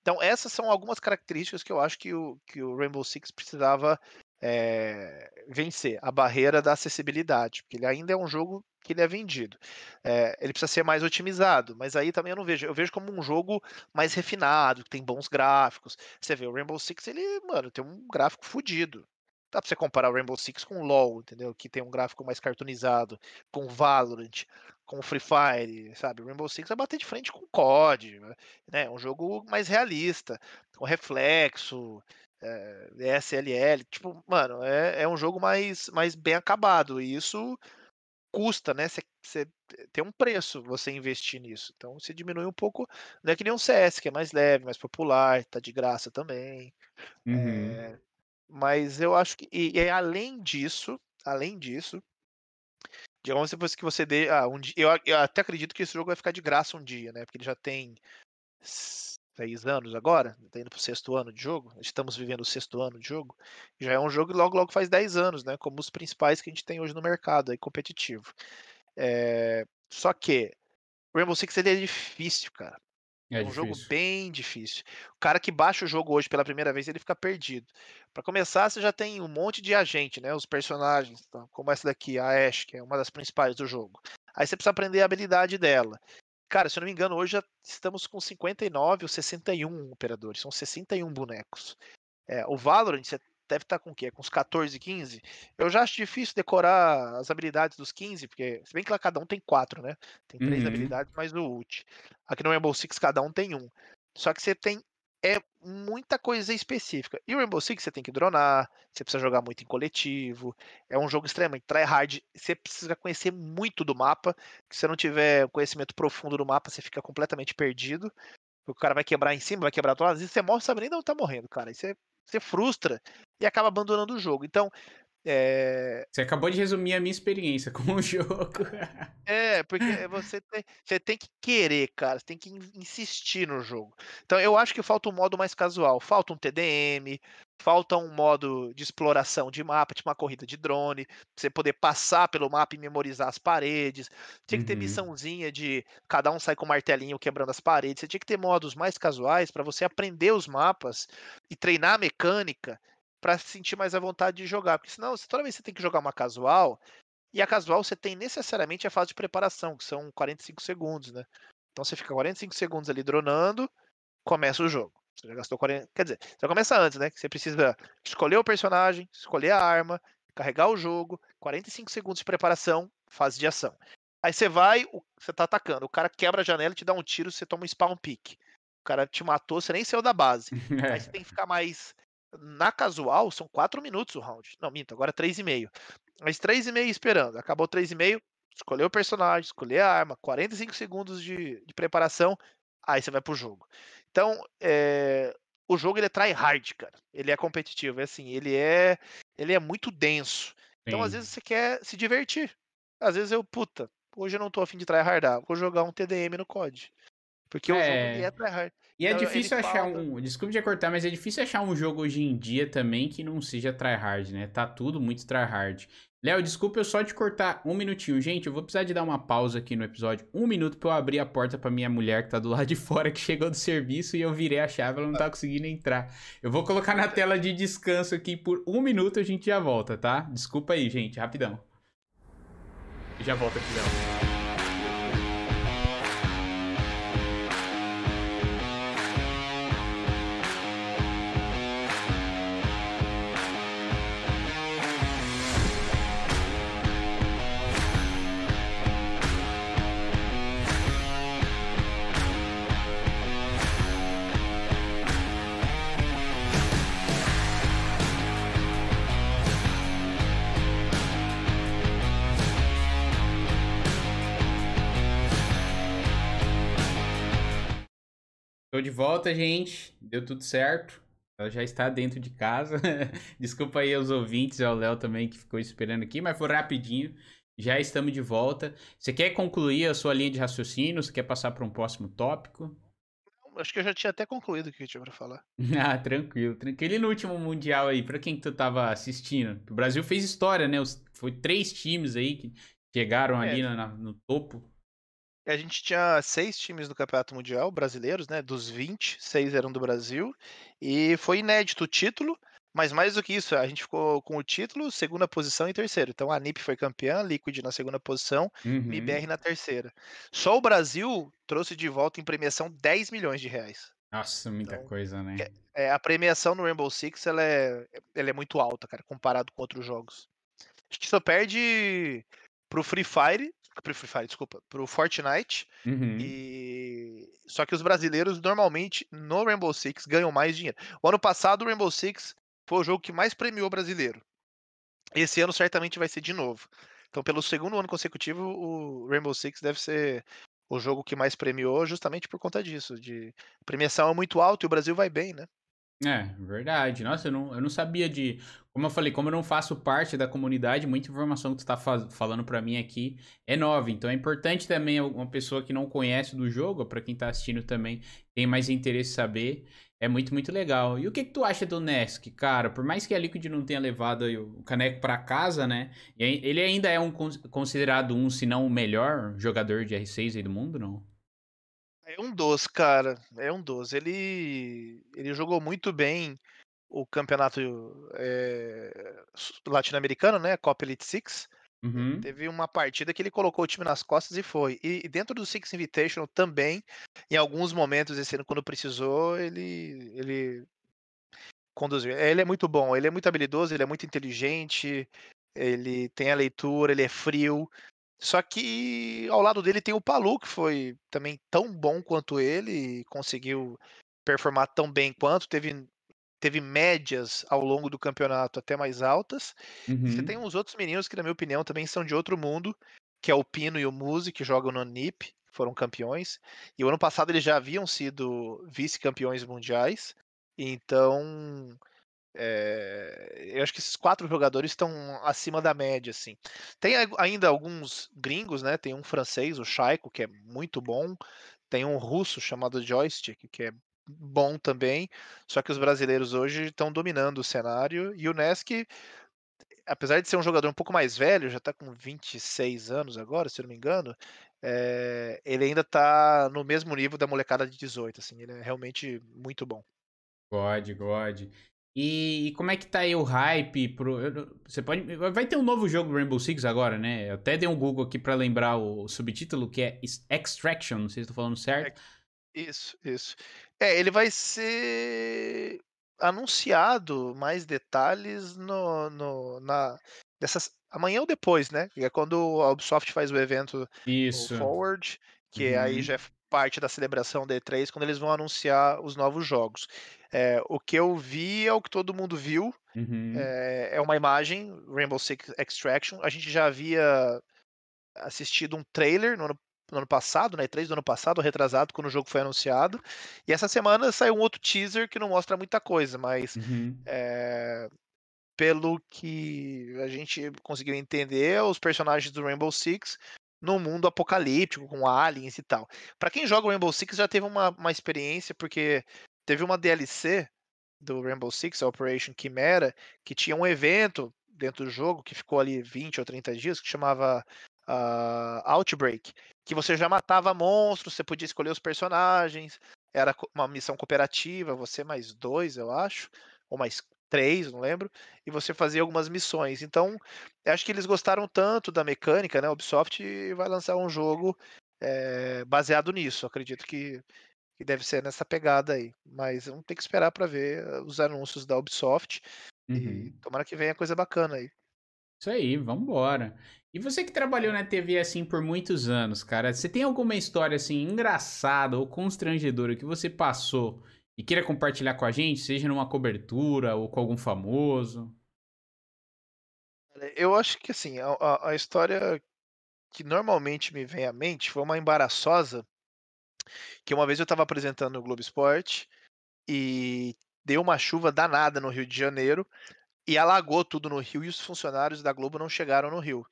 Então, essas são algumas características que eu acho que o, que o Rainbow Six precisava é, vencer a barreira da acessibilidade, porque ele ainda é um jogo que ele é vendido. É, ele precisa ser mais otimizado, mas aí também eu não vejo. Eu vejo como um jogo mais refinado, que tem bons gráficos. Você vê, o Rainbow Six, ele, mano, tem um gráfico fodido. Dá pra você comparar o Rainbow Six com o LoL, entendeu? Que tem um gráfico mais cartoonizado, com o Valorant, com o Free Fire, sabe? O Rainbow Six vai é bater de frente com o COD, né? É um jogo mais realista, com reflexo, é, eh, SLL. Tipo, mano, é, é um jogo mais, mais bem acabado. E isso custa, né? Você tem um preço você investir nisso. Então você diminui um pouco. Não é que nem um CS, que é mais leve, mais popular, tá de graça também. Uhum. É, mas eu acho que. E, e além disso, além disso, digamos depois que você dê. Ah, um, eu, eu, até acredito que esse jogo vai ficar de graça um dia, né? Porque ele já tem seis anos agora, tá indo pro sexto ano de jogo. Estamos vivendo o sexto ano de jogo. Já é um jogo que logo, logo faz 10 anos, né? Como os principais que a gente tem hoje no mercado aí, competitivo. É, só que Rainbow Six ele é difícil, cara. É, é, um difícil. jogo bem difícil. O cara que baixa o jogo hoje pela primeira vez, ele fica perdido. Para começar, você já tem um monte de agente, né? Os personagens, então, como essa daqui, a Ashe, que é uma das principais do jogo. Aí você precisa aprender a habilidade dela. Cara, se eu não me engano, hoje já estamos com 59 ou 61 operadores. São 61 bonecos. É, o Valorant, você deve estar tá com o quê? É com uns 14, 15. Eu já acho difícil decorar as habilidades dos 15, porque se bem que lá cada um tem quatro, né? Tem três uhum. habilidades, mas no ult. Aqui no Rainbow Six cada um tem um. Só que você tem é muita coisa específica. E o Rainbow Six você tem que dronar, você precisa jogar muito em coletivo, é um jogo extremamente tryhard, você precisa conhecer muito do mapa, se você não tiver conhecimento profundo do mapa, você fica completamente perdido. O cara vai quebrar em cima, vai quebrar do lado, às vezes você morre, sabe nem não onde tá morrendo, cara. Aí você você frustra e acaba abandonando o jogo. Então, é... Você acabou de resumir a minha experiência [laughs] com o jogo. é, porque é, você tem, você tem que querer, cara. Você tem que insistir no jogo. Então eu acho que falta um modo mais casual. Falta um TDM, Falta um modo de exploração de mapa, tipo uma corrida de drone, você poder passar pelo mapa e memorizar as paredes. Tinha que ter uhum. missãozinha de cada um sai com um martelinho quebrando as paredes. Você tinha que ter modos mais casuais para você aprender os mapas e treinar a mecânica para sentir mais a vontade de jogar. Porque senão, toda vez você tem que jogar uma casual, e a casual você tem necessariamente a fase de preparação, que são 45 segundos, né? Então você fica 45 segundos ali dronando, começa o jogo. Você já gastou 40. Quer dizer, você começa antes, né? você precisa escolher o personagem, escolher a arma, carregar o jogo, 45 segundos de preparação, fase de ação. Aí você vai, você tá atacando, o cara quebra a janela, te dá um tiro, você toma um spawn pick. O cara te matou, você nem saiu da base. [laughs] É. Aí você tem que ficar mais. Na casual, são 4 minutos o round. Não, minto, agora 3,5. É Mas 3,5 esperando. Acabou 3,5, escolher o personagem, escolher a arma, 45 segundos de, de preparação, aí você vai pro jogo. Então, é, o jogo ele é try hard, cara. Ele é competitivo, é assim, ele é ele é muito denso. Então, às vezes você quer se divertir. Às vezes eu, puta, hoje eu não tô afim de tryhardar, vou jogar um TDM no COD. Porque é... o jogo é tryhard. E então, é difícil achar fala... um. Desculpe de cortar, mas é difícil achar um jogo hoje em dia também que não seja tryhard, né? Tá tudo muito tryhard. Léo, desculpa eu só te cortar um minutinho. Gente, eu vou precisar de dar uma pausa aqui no episódio. Um minuto pra eu abrir a porta pra minha mulher que tá do [laughs] lado de fora, que chegou do serviço e eu virei a chave, ela não tá conseguindo entrar. Eu vou colocar na tela de descanso aqui por um minuto a gente já volta, tá? Desculpa aí, gente, rapidão. Já volta aqui, Léo. de volta, gente. Deu tudo certo. Ela já está dentro de casa. [laughs] Desculpa aí aos ouvintes e ao Léo também que ficou esperando aqui, mas foi rapidinho. Já estamos de volta. Você quer concluir a sua linha de raciocínio? Você quer passar para um próximo tópico? Acho que eu já tinha até concluído o que eu tinha para falar. [laughs] ah, tranquilo, tranquilo. E no último Mundial aí, para quem que tu estava assistindo? O Brasil fez história, né? Os, foi três times aí que chegaram é. ali na, na, no topo a gente tinha seis times do Campeonato Mundial brasileiros, né? Dos 20, seis eram do Brasil. E foi inédito o título, mas mais do que isso, a gente ficou com o título, segunda posição e terceiro. Então a NIP foi campeã, Liquid na segunda posição, uhum. MIBR na terceira. Só o Brasil trouxe de volta em premiação 10 milhões de reais. Nossa, muita então, coisa, né? É, é, a premiação no Rainbow Six ela é, ela é muito alta, cara, comparado com outros jogos. a gente só perde pro Free Fire pro Free Fire, desculpa, pro Fortnite. Uhum. E só que os brasileiros normalmente no Rainbow Six ganham mais dinheiro. O ano passado o Rainbow Six foi o jogo que mais premiou brasileiro. Esse ano certamente vai ser de novo. Então, pelo segundo ano consecutivo, o Rainbow Six deve ser o jogo que mais premiou, justamente por conta disso. De a premiação é muito alta e o Brasil vai bem, né? É, verdade. Nossa, eu não, eu não sabia de. Como eu falei, como eu não faço parte da comunidade, muita informação que tu tá faz, falando para mim aqui é nova. Então é importante também uma pessoa que não conhece do jogo, para quem tá assistindo também, tem mais interesse em saber. É muito, muito legal. E o que, que tu acha do Nesk, cara? Por mais que a Liquid não tenha levado o caneco para casa, né? Ele ainda é um considerado um, se não o melhor jogador de R6 aí do mundo, não? É um 12, cara. É um 12. Ele, ele jogou muito bem o campeonato é, latino-americano, né? Copa Elite Six. Uhum. Teve uma partida que ele colocou o time nas costas e foi. E, e dentro do Six Invitational também, em alguns momentos esse ano, quando precisou, ele, ele conduziu. É, ele é muito bom, ele é muito habilidoso, ele é muito inteligente, ele tem a leitura, ele é frio. Só que ao lado dele tem o Palu, que foi também tão bom quanto ele, conseguiu performar tão bem quanto, teve, teve médias ao longo do campeonato até mais altas. Uhum. Você tem uns outros meninos que, na minha opinião, também são de outro mundo, que é o Pino e o Muzi, que jogam no NIP, foram campeões. E o ano passado eles já haviam sido vice-campeões mundiais. Então, é, eu acho que esses quatro jogadores estão acima da média, assim. Tem ainda alguns gringos, né? Tem um francês, o Chaico, que é muito bom. Tem um russo chamado Joystick, que é bom também. Só que os brasileiros hoje estão dominando o cenário. E o Nesk, apesar de ser um jogador um pouco mais velho, já está com 26 anos agora, se não me engano, é, ele ainda está no mesmo nível da molecada de 18. Assim, ele é realmente muito bom. God, God. E, e, como é que tá aí o hype? Pro, você pode. Vai ter um novo jogo Rainbow Six agora, né? Eu até dei um Google aqui para lembrar o subtítulo, que é Extraction, não sei se estou falando certo. Isso, isso. É, ele vai ser anunciado mais detalhes no, no na dessas amanhã ou depois, né? É quando a Ubisoft faz o evento Isso. O Forward, que uhum. aí já é parte da celebração da E3 quando eles vão anunciar os novos jogos. É, o que eu vi é o que todo mundo viu. Uhum. É, é, uma imagem, Rainbow Six Extraction. A gente já havia assistido um trailer no ano, no ano passado, né? E3 do ano passado, retrasado, quando o jogo foi anunciado. E essa semana saiu um outro teaser que não mostra muita coisa, mas. Uhum. É pelo que a gente conseguiu entender, os personagens do Rainbow Six num mundo apocalíptico, com aliens e tal. Para quem joga Rainbow Six já teve uma, uma experiência, porque teve uma DLC do Rainbow Six, Operation Chimera, que tinha um evento dentro do jogo que ficou ali 20 ou 30 dias, que chamava uh, Outbreak, que você já matava monstros, você podia escolher os personagens, era uma missão cooperativa, você mais dois, eu acho, ou mais três, não lembro, e você fazia algumas missões. Então, acho que eles gostaram tanto da mecânica, né? Ubisoft vai lançar um jogo é, baseado nisso. Acredito que, que deve ser nessa pegada aí. Mas vamos ter que esperar para ver eh, os anúncios da Ubisoft. Uhum. E tomara que venha coisa bacana aí. Isso aí, vambora. E você que trabalhou na TV assim por muitos anos, cara, você tem alguma história assim engraçada ou constrangedora que você passou e queira compartilhar com a gente, seja numa cobertura ou com algum famoso? Eu acho que assim, a, a história que normalmente me vem à mente foi uma embaraçosa que uma vez eu estava apresentando no Globo Esporte e deu uma chuva danada no Rio de Janeiro e alagou tudo no Rio e os funcionários da Globo não chegaram no Rio.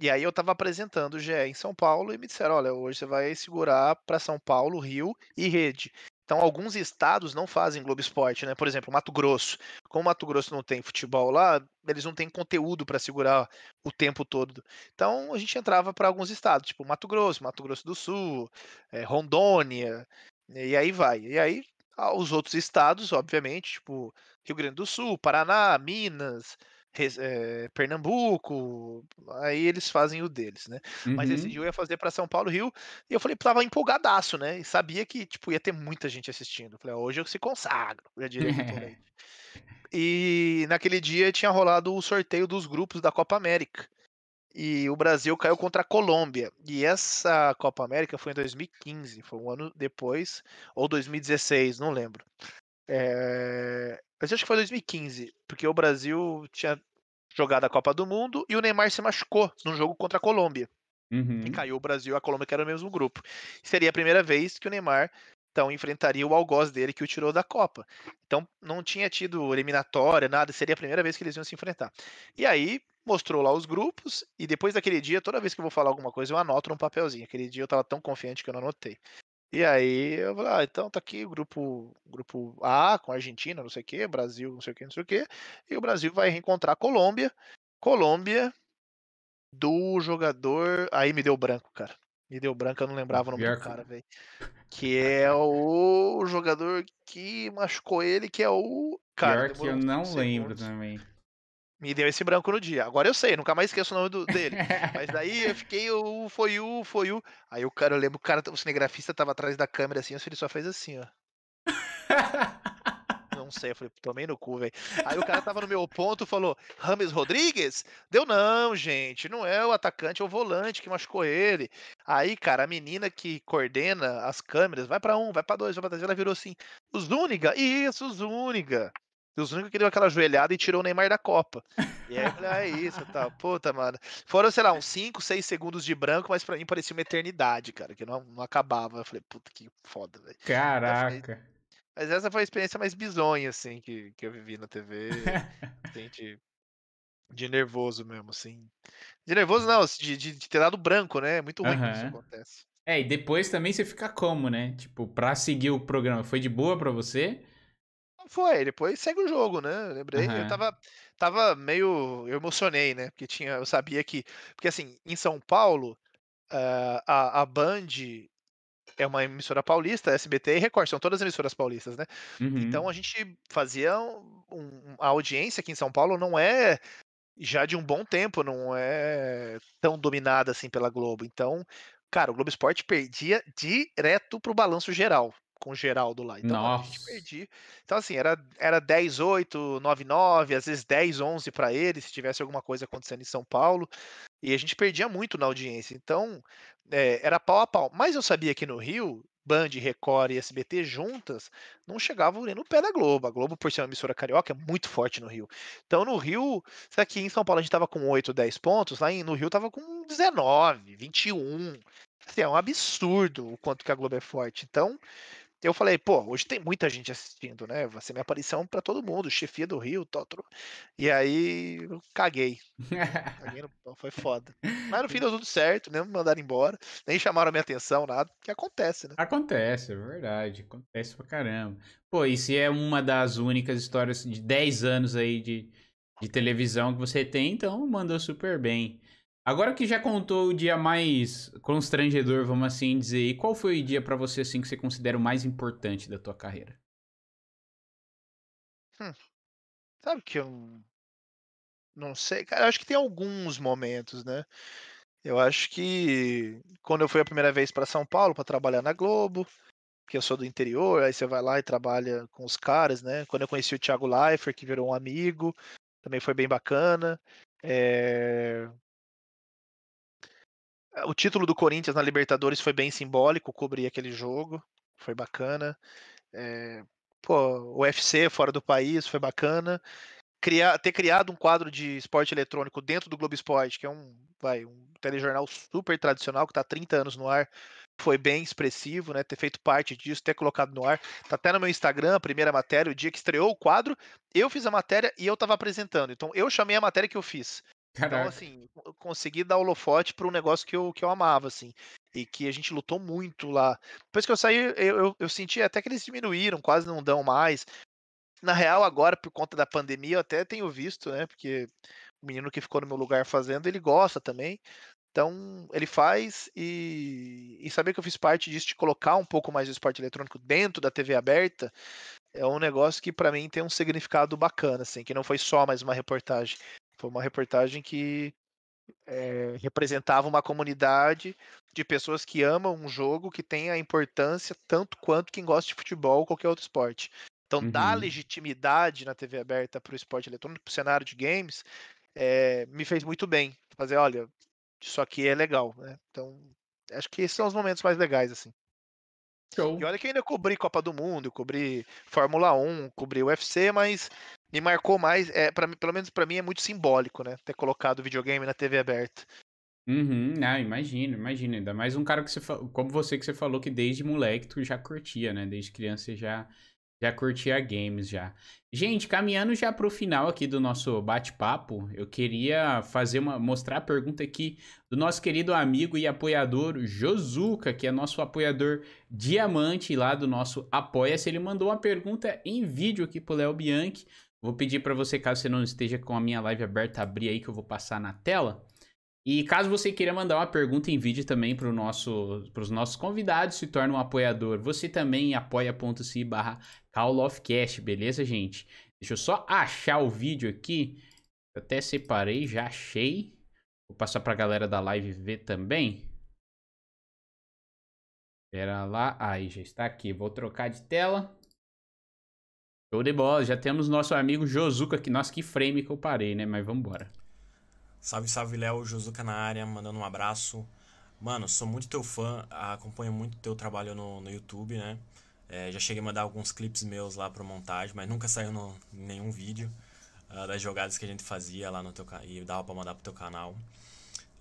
E aí eu estava apresentando o GE em São Paulo e me disseram, olha, hoje você vai segurar para São Paulo, Rio e Rede. Então, alguns estados não fazem Globo Esporte, né? Por exemplo, Mato Grosso. Como Mato Grosso não tem futebol lá, eles não têm conteúdo para segurar o tempo todo. Então, a gente entrava para alguns estados, tipo Mato Grosso, Mato Grosso do Sul, é, Rondônia, e aí vai. E aí, ah, os outros estados, obviamente, tipo Rio Grande do Sul, Paraná, Minas, é, Pernambuco, aí eles fazem o deles, né? Uhum. Mas decidiu ia fazer para São Paulo, Rio, e eu falei, tava empolgadaço, né? E sabia que tipo ia ter muita gente assistindo. Eu falei, ah, hoje eu se consagro, já diria [laughs] E naquele dia tinha rolado o sorteio dos grupos da Copa América. E o Brasil caiu contra a Colômbia. E essa Copa América foi em 2015, foi um ano depois, ou 2016, não lembro. É... Mas acho que foi 2015, porque o Brasil tinha jogado a Copa do Mundo e o Neymar se machucou num jogo contra a Colômbia. Uhum. E caiu o Brasil e a Colômbia, que era o mesmo grupo. Seria a primeira vez que o Neymar então enfrentaria o algoz dele que o tirou da Copa. Então não tinha tido eliminatória, nada, seria a primeira vez que eles iam se enfrentar. E aí mostrou lá os grupos e depois daquele dia, toda vez que eu vou falar alguma coisa, eu anoto num papelzinho. Aquele dia eu tava tão confiante que eu não anotei. E aí eu falei, ah, então tá aqui o grupo, grupo A com a Argentina, não sei o quê, Brasil, não sei o quê, não sei o quê. E o Brasil vai reencontrar a Colômbia. Colômbia do jogador. Aí me deu branco, cara. Me deu branco, eu não lembrava o nome do cara, velho. Que é [laughs] o jogador que machucou ele, que é o. Cara, Pior que eu não segundos. lembro também. Me deu esse branco no dia. Agora eu sei, nunca mais esqueço o nome do, dele. [laughs] Mas daí eu fiquei, o foi o, foi o. Aí o cara, eu lembro, o cara, o cinegrafista tava atrás da câmera assim, ele só fez assim, ó. [laughs] Não sei, eu falei, tomei no cu, velho. Aí o cara tava no meu ponto, falou, Rames Rodrigues? Deu não, gente, não é o atacante, é o volante que machucou ele. Aí, cara, a menina que coordena as câmeras, vai para um, vai para dois, vai pra três, ela virou assim, o Zúniga? Isso, o Zúniga. Deus único que deu aquela joelhada e tirou o Neymar da Copa. E aí é isso, tal. Tá, puta, mano. Foram, sei lá, uns 5, 6 segundos de branco, mas pra mim parecia uma eternidade, cara, que não, não acabava. Eu falei, puta que foda, velho. Caraca. mas essa foi a experiência mais bizonha, assim, que, que eu vivi na TV. [laughs] assim, de, de nervoso mesmo, assim. De nervoso não, de, de, de ter dado branco, né? É muito ruim uhum. isso acontece. É, e depois também você fica como, né? Tipo, pra seguir o programa, foi de boa pra você? Foi, depois segue o jogo, né? Eu lembrei, uhum. eu tava, tava meio. Eu emocionei, né? Porque tinha, eu sabia que. Porque assim, em São Paulo, uh, a, a Band é uma emissora paulista, SBT e Record, são todas emissoras paulistas, né? Então uhum. Então a gente fazia um, um, a audiência aqui em São Paulo não é já de um bom tempo, não é tão dominada assim pela Globo. Então, cara, o Globo Esporte perdia direto pro balanço geral com o Geraldo lá. Então Nossa. a gente perdia. Então, assim, era, era 10, 8, 9, 9, às vezes 10, 11 para ele, se tivesse alguma coisa acontecendo em São Paulo. E a gente perdia muito na audiência. Então, é, era pau a pau. Mas eu sabia que no Rio, Band, Record e SBT juntas não chegavam nem no pé da Globo. A Globo, por ser uma emissora carioca, é muito forte no Rio. Então, no Rio, se aqui em São Paulo a gente estava com 8, 10 pontos, lá no Rio estava com 19, 21. Assim, é um absurdo o quanto que a Globo é forte. Então, eu falei, pô, hoje tem muita gente assistindo, né? Vai ser minha aparição para todo mundo, chefia do Rio, totro E aí eu caguei. caguei no... Foi foda. Mas no fim deu tudo certo, nem me mandaram embora, nem chamaram minha atenção, nada, que acontece, né? Acontece, é verdade. Acontece pra caramba. Pô, e se é uma das únicas histórias de 10 anos aí de, de televisão que você tem, então mandou super bem. Agora que já contou o dia mais constrangedor, vamos assim dizer, e qual foi o dia para você assim que você considera o mais importante da tua carreira? Hum, sabe que eu não sei, cara, eu acho que tem alguns momentos, né? Eu acho que quando eu fui a primeira vez para São Paulo para trabalhar na Globo, que eu sou do interior, aí você vai lá e trabalha com os caras, né? Quando eu conheci o Thiago Leifert, que virou um amigo, também foi bem bacana. É... O título do Corinthians na Libertadores foi bem simbólico, cobri aquele jogo, foi bacana. É, pô, o UFC fora do país foi bacana. Criar, ter criado um quadro de esporte eletrônico dentro do Globo Esporte, que é um, vai, um telejornal super tradicional, que está há 30 anos no ar, foi bem expressivo, né? Ter feito parte disso, ter colocado no ar. Tá até no meu Instagram, a primeira matéria, o dia que estreou o quadro, eu fiz a matéria e eu estava apresentando. Então eu chamei a matéria que eu fiz. Então, Caraca. Então, assim, eu consegui dar holofote para um negócio que eu, que eu amava, assim, e que a gente lutou muito lá. Depois que eu saí, eu, eu, eu senti até que eles diminuíram, quase não dão mais. Na real, agora, por conta da pandemia, eu até tenho visto, né? Porque o menino que ficou no meu lugar fazendo, ele gosta também. Então, ele faz e, e saber que eu fiz parte disso, de colocar um pouco mais do esporte eletrônico dentro da TV aberta, é um negócio que para mim tem um significado bacana, assim, que não foi só mais uma reportagem. Foi uma reportagem que é, representava uma comunidade de pessoas que amam um jogo que tem a importância tanto quanto quem gosta de futebol ou qualquer outro esporte. Então, uhum. dar legitimidade na TV aberta para o esporte eletrônico, para o cenário de games, é, me fez muito bem. Fazer, olha, isso aqui é legal. Né? Então, acho que esses são os momentos mais legais, assim. Show. E olha que eu ainda cobri Copa do Mundo, cobri Fórmula 1, cobri UFC, mas me marcou mais, é, pra, pelo menos para mim é muito simbólico, né? Ter colocado videogame na TV aberta. Uhum, ah, imagino, imagino. Ainda mais um cara que você como você que você falou que desde moleque tu já curtia, né? Desde criança você já, já curtia games já. Gente, caminhando já pro final aqui do nosso bate-papo, eu queria fazer uma mostrar a pergunta aqui do nosso querido amigo e apoiador Josuka, que é nosso apoiador diamante lá do nosso Apoia-se. Ele mandou uma pergunta em vídeo aqui pro Léo Bianchi Vou pedir para você, caso você não esteja com a minha live aberta, abrir aí que eu vou passar na tela. E caso você queira mandar uma pergunta em vídeo também para nosso, os nossos convidados, se torne um apoiador. Você também apoia.se barra Cash, beleza, gente? Deixa eu só achar o vídeo aqui. Eu até separei, já achei. Vou passar para a galera da live ver também. Espera lá. Aí, já está aqui. Vou trocar de tela. Show de bola, já temos nosso amigo Josuka aqui. Nossa, que frame que eu parei, né? Mas vambora. Salve, salve, Léo. Josuka na área, mandando um abraço. Mano, sou muito teu fã, acompanho muito teu trabalho no, no YouTube, né? É, já cheguei a mandar alguns clipes meus lá para montagem, mas nunca saiu no, nenhum vídeo uh, das jogadas que a gente fazia lá no teu e dava para mandar pro teu canal.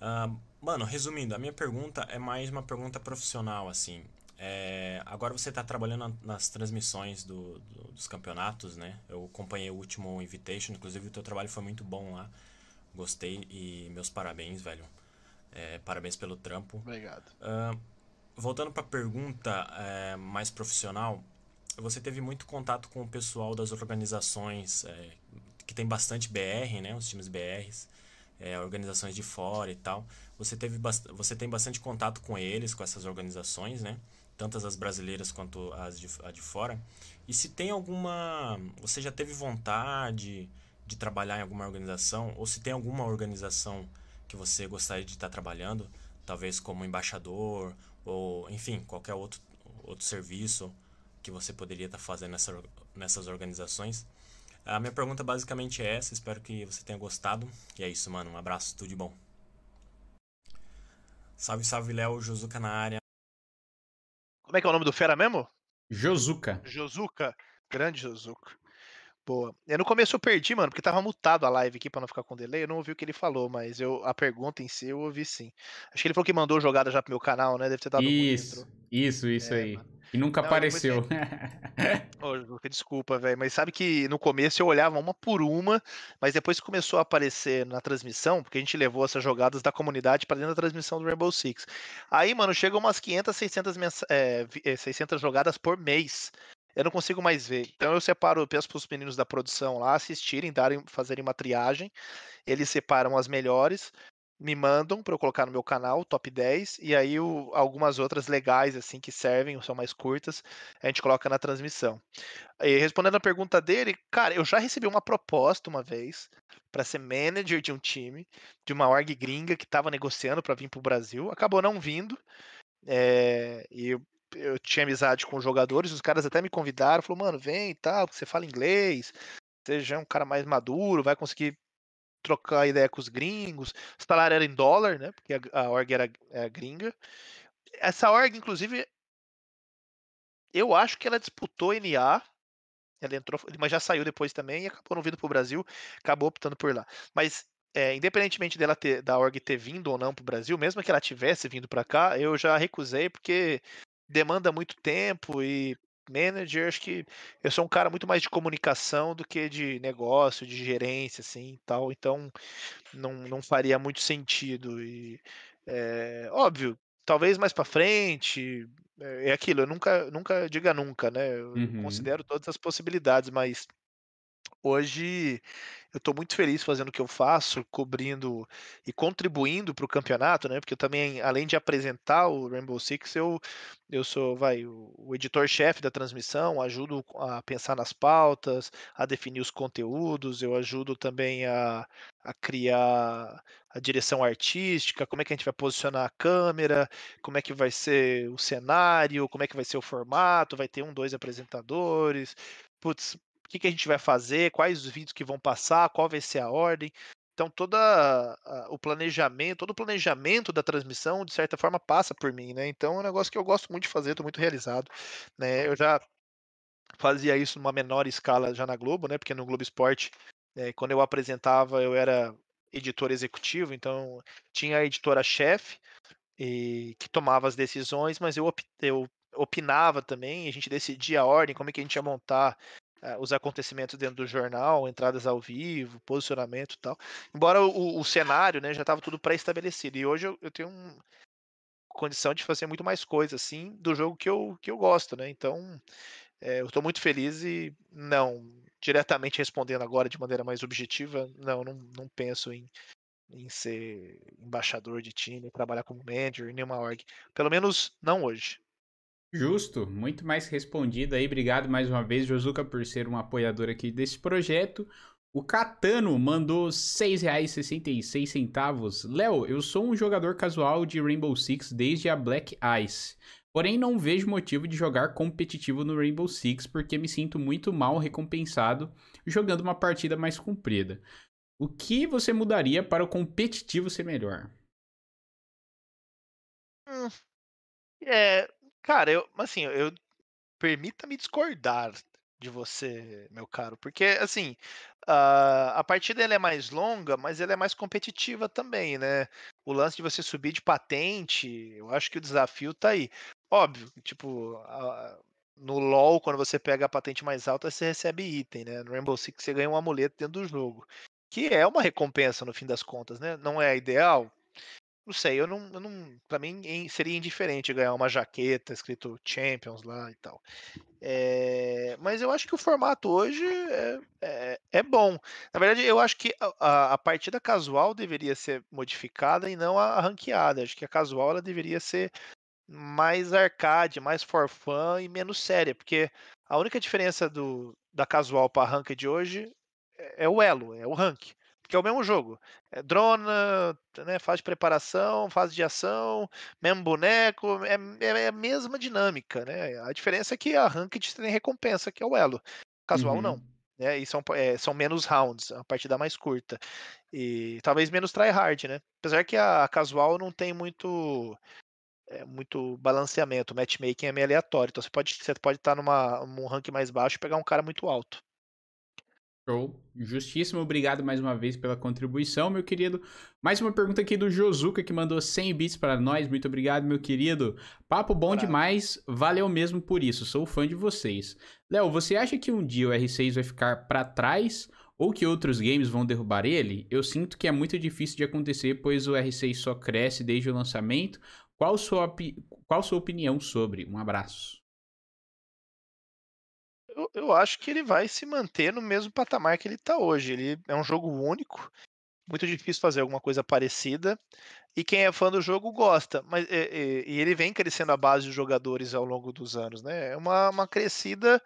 Uh, mano, resumindo, a minha pergunta é mais uma pergunta profissional, assim. É, agora você está trabalhando nas transmissões do, do, dos campeonatos, né? Eu acompanhei o último Invitation, inclusive o teu trabalho foi muito bom lá. Gostei e meus parabéns, velho. É, parabéns pelo trampo. Obrigado. Uh, voltando para a pergunta é, mais profissional, você teve muito contato com o pessoal das organizações é, que tem bastante BR, né? Os times BRs. É, organizações de fora e tal. Você, teve você tem bastante contato com eles, com essas organizações, né? tantas as brasileiras quanto as de, a de fora. E se tem alguma. Você já teve vontade de trabalhar em alguma organização? Ou se tem alguma organização que você gostaria de estar trabalhando? Talvez como embaixador, ou enfim, qualquer outro, outro serviço que você poderia estar fazendo nessa, nessas organizações. A minha pergunta basicamente é essa. Espero que você tenha gostado. E é isso, mano. Um abraço, tudo de bom. Salve, salve, Léo, Josuca na área. Como é que é o nome do fera mesmo? Josuka. Josuka. Grande Josuka. Boa. Eu é, no começo eu perdi, mano, porque tava mutado a live aqui para não ficar com delay. Eu não ouvi o que ele falou, mas eu a pergunta em si eu ouvi sim. Acho que ele falou que mandou jogada já pro meu canal, né? Deve ter dado Isso, isso, isso é, aí. Mano. E nunca não, apareceu. Depois... Assim, [laughs] oh, desculpa, velho, mas sabe que no começo eu olhava uma por uma, mas depois que começou a aparecer na transmissão, porque a gente levou essas jogadas da comunidade para dentro da transmissão do Rainbow Six. Aí, mano, chega umas 500, 600, mens... é, 600 é, jogadas por mês. Eu não consigo mais ver. Então eu separo, eu peço para os meninos da produção lá assistirem, darem, fazerem uma triagem. Eles separam as melhores me mandam para eu colocar no meu canal, top 10, e aí o, algumas outras legais assim que servem, são mais curtas, a gente coloca na transmissão. E respondendo a pergunta dele, cara, eu já recebi uma proposta uma vez para ser manager de um time, de uma org gringa que estava negociando para vir para o Brasil, acabou não vindo. É, e eu, eu tinha amizade com os jogadores, os caras até me convidaram, falou: "Mano, vem e tal, você fala inglês, seja é um cara mais maduro, vai conseguir trocar ideia com os gringos, o salário era em dólar, né? Porque a, a org era é gringa. Essa org, inclusive, eu acho que ela disputou NA. Ela entrou, mas já saiu depois também e acabou não vindo para o Brasil, acabou optando por lá. Mas é, independentemente dela ter, da org ter vindo ou não para o Brasil, mesmo que ela tivesse vindo para cá, eu já recusei porque demanda muito tempo e manager, acho que eu sou um cara muito mais de comunicação do que de negócio, de gerência, assim, tal. Então, não, não faria muito sentido. E, é, óbvio, talvez mais para frente, é, é aquilo, eu nunca, nunca diga nunca, né? Eu uhum. considero todas as possibilidades, mas Hoje eu estou muito feliz fazendo o que eu faço, cobrindo e contribuindo para o campeonato, né? Porque eu também, além de apresentar o Rainbow Six, eu, eu sou vai, o, editor-chefe da transmissão, ajudo a pensar nas pautas, a definir os conteúdos, eu ajudo também a, a criar a direção artística, como é que a gente vai posicionar a câmera, como é que vai ser o cenário, como é que vai ser o formato, vai ter um, dois apresentadores. Putz, que, que a gente vai fazer, quais os vídeos que vão passar, qual vai ser a ordem. Então, todo o planejamento, todo o planejamento da transmissão, de certa forma, passa por mim, né? Então, é um negócio que eu gosto muito de fazer, estou muito realizado, né? Eu já fazia isso numa menor escala já na Globo, né? Porque no Globo Esporte, é, quando eu apresentava, eu era editor executivo, então tinha a editora-chefe e que tomava as decisões, mas eu, op eu opinava também, a gente decidia a ordem, como é que a gente ia montar uh, os acontecimentos dentro do jornal, entradas ao vivo, posicionamento e tal. Embora o, o cenário né, já estava tudo pré-estabelecido. E hoje eu, eu tenho condição de fazer muito mais coisa assim do jogo que eu, que eu gosto, né? Então é, eu estou muito feliz e não diretamente respondendo agora de maneira mais objetiva, não, não, não penso em, em ser embaixador de time, trabalhar como manager, nenhuma org. Pelo menos não hoje. Justo, muito mais respondido aí. Obrigado mais uma vez, Josuka, por ser um apoiador aqui desse projeto. O Catano mandou R$ 6,66. Léo, eu sou um jogador casual de Rainbow Six desde a Black Ice. Porém, não vejo motivo de jogar competitivo no Rainbow Six porque me sinto muito mal recompensado jogando uma partida mais comprida. O que você mudaria para o competitivo ser melhor? Hum, é, Cara, eu, assim, eu permita-me discordar de você, meu caro, porque assim, uh, a partida ela é mais longa, mas ela é mais competitiva também, né? O lance de você subir de patente, eu acho que o desafio tá aí. Óbvio, tipo, uh, no LoL, quando você pega a patente mais alta, você recebe item, né? No Rainbow Six você ganha um amuleto dentro do jogo, que é uma recompensa no fim das contas, né? Não é ideal? Não sei, eu não. Eu não mim seria indiferente ganhar uma jaqueta escrito Champions lá e tal. É, mas eu acho que o formato hoje é, é, é bom. Na verdade, eu acho que a, a, partida casual deveria ser modificada e não a, a ranqueada. Acho que a casual ela deveria ser mais arcade, mais for fun e menos séria, porque a única diferença do, da casual para a ranked de hoje é, é o elo, é o rank que é o mesmo jogo. É drone, né, fase de preparação, fase de ação, mesmo boneco, é, é, é a mesma dinâmica, né? A diferença é que a ranked tem recompensa, que é o elo. Casual uhum. não. Né? E são, é, são menos rounds, a partida mais curta. E talvez menos tryhard, né? Apesar que a casual não tem muito é, muito balanceamento, matchmaking é meio aleatório. Então você pode você pode estar numa um rank mais baixo e pegar um cara muito alto. Show. Justíssimo. Obrigado mais uma vez pela contribuição, meu querido. Mais uma pergunta aqui do Josuka, que mandou 100 bits para nós. Muito obrigado, meu querido. Papo bom demais. Valeu mesmo por isso. Sou fã de vocês. Léo, você acha que um dia o R6 vai ficar para trás ou que outros games vão derrubar ele? Eu sinto que é muito difícil de acontecer, pois o R6 só cresce desde o lançamento. Qual sua, qual sua opinião sobre? Um abraço eu, eu acho que ele vai se manter no mesmo patamar que ele está hoje. Ele é um jogo único, muito difícil fazer alguma coisa parecida. E quem é fã do jogo gosta, mas e, eh, eh, e ele vem crescendo a base de jogadores ao longo dos anos, né? É uma, uma crescida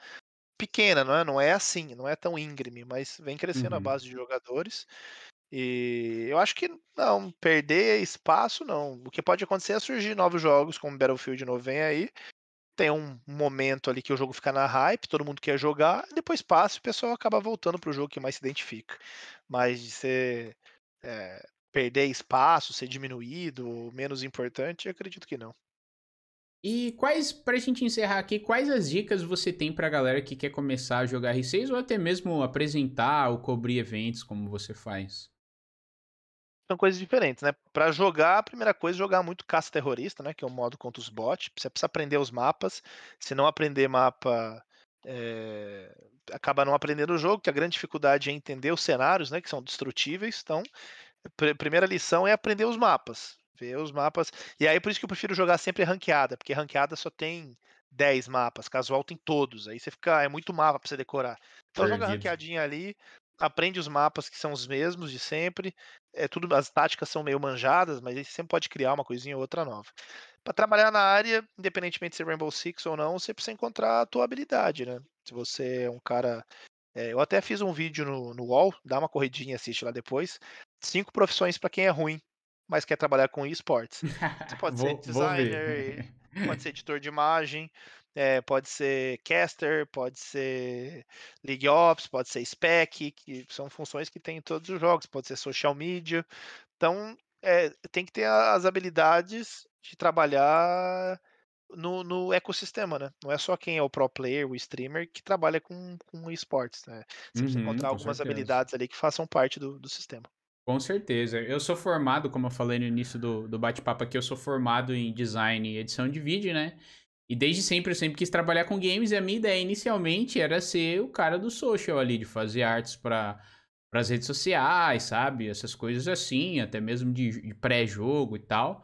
pequena, não é? Não é assim, não é tão íngreme, mas vem crescendo uhum. a base de jogadores. E eu acho que não perder espaço não. O que pode acontecer é surgir novos jogos como Battlefield 9 vem aí tem um momento ali que o jogo fica na hype, todo mundo quer jogar, depois passa e o pessoal acaba voltando para o jogo que mais se identifica. Mas de ser é, perder espaço, ser diminuído, menos importante, eu acredito que não. E quais, pra gente encerrar aqui, quais as dicas você tem pra galera que quer começar a jogar R6 ou até mesmo apresentar ou cobrir eventos como você faz? são coisas diferentes, né? Para jogar, a primeira coisa é jogar muito caça terrorista, né? Que é o modo contra os bots. Você precisa aprender os mapas. Se não aprender mapa, é... acaba não aprendendo o jogo. Que a grande dificuldade é entender os cenários, né? Que são destrutíveis. Então, pr primeira lição é aprender os mapas, ver os mapas. E aí por isso que eu prefiro jogar sempre ranqueada, porque ranqueada só tem 10 mapas, casual tem todos. Aí você fica, é muito mapa para você decorar. Então Perdido. joga ranqueadinha ali, aprende os mapas que são os mesmos de sempre. É tudo, as táticas são meio manjadas, mas você sempre pode criar uma coisinha ou outra nova. Para trabalhar na área, independentemente de ser Rainbow Six ou não, você precisa encontrar a tua habilidade, né? Se você é um cara. É, eu até fiz um vídeo no, no UOL, dá uma corridinha, assiste lá depois. Cinco profissões para quem é ruim, mas quer trabalhar com esportes. Você pode [laughs] ser designer, pode ser editor de imagem, é, pode ser caster, pode ser League Ops, pode ser spec, que são funções que tem em todos os jogos, pode ser social media. Então, é, tem que ter as habilidades de trabalhar no, no, ecossistema, né? Não é só quem é o pro player, o streamer, que trabalha com, com esportes, né? Você uhum, precisa encontrar algumas certeza. habilidades ali que façam parte do, do sistema. Com certeza. Eu sou formado, como eu falei no início do, do bate-papo aqui, eu sou formado em design e edição de vídeo, né? E desde sempre eu sempre quis trabalhar com games e a minha ideia inicialmente era ser o cara do social ali, de fazer artes para as redes sociais, sabe? Essas coisas assim, até mesmo de, de pré-jogo e tal.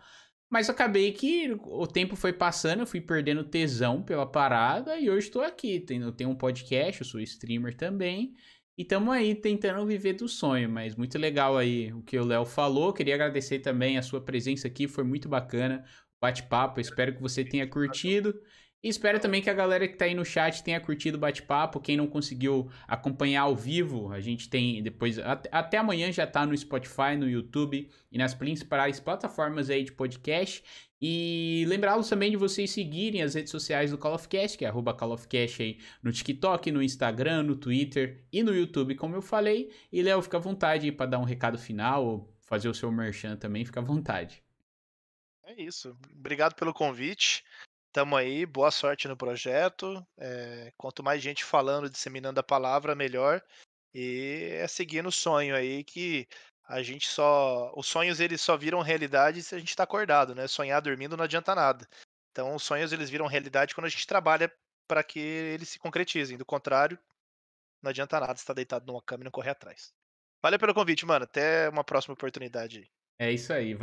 Mas acabei que o tempo foi passando, eu fui perdendo tesão pela parada e hoje estou aqui. Tenho, eu tenho um podcast, eu sou streamer também. E estamos aí tentando viver do sonho, mas muito legal aí o que o Léo falou. Queria agradecer também a sua presença aqui, foi muito bacana bate-papo. Espero que você tenha curtido. E espero também que a galera que está aí no chat tenha curtido o bate-papo. Quem não conseguiu acompanhar ao vivo, a gente tem depois. Até, até amanhã já está no Spotify, no YouTube e nas principais plataformas aí de podcast. E lembrá-los também de vocês seguirem as redes sociais do Call of Cash, que é arroba Call of Cash aí no TikTok, no Instagram, no Twitter e no YouTube, como eu falei. E Léo, fica à vontade para dar um recado final ou fazer o seu merchan também, fica à vontade. É isso. Obrigado pelo convite. Tamo aí, boa sorte no projeto. É, quanto mais gente falando, disseminando a palavra, melhor. E é seguindo o sonho aí que a gente só. Os sonhos eles só viram realidade se a gente está acordado, né? Sonhar dormindo não adianta nada. Então os sonhos eles viram realidade quando a gente trabalha para que eles se concretizem. Do contrário, não adianta nada estar tá deitado numa cama e não correr atrás. Valeu pelo convite, mano. Até uma próxima oportunidade. É isso aí.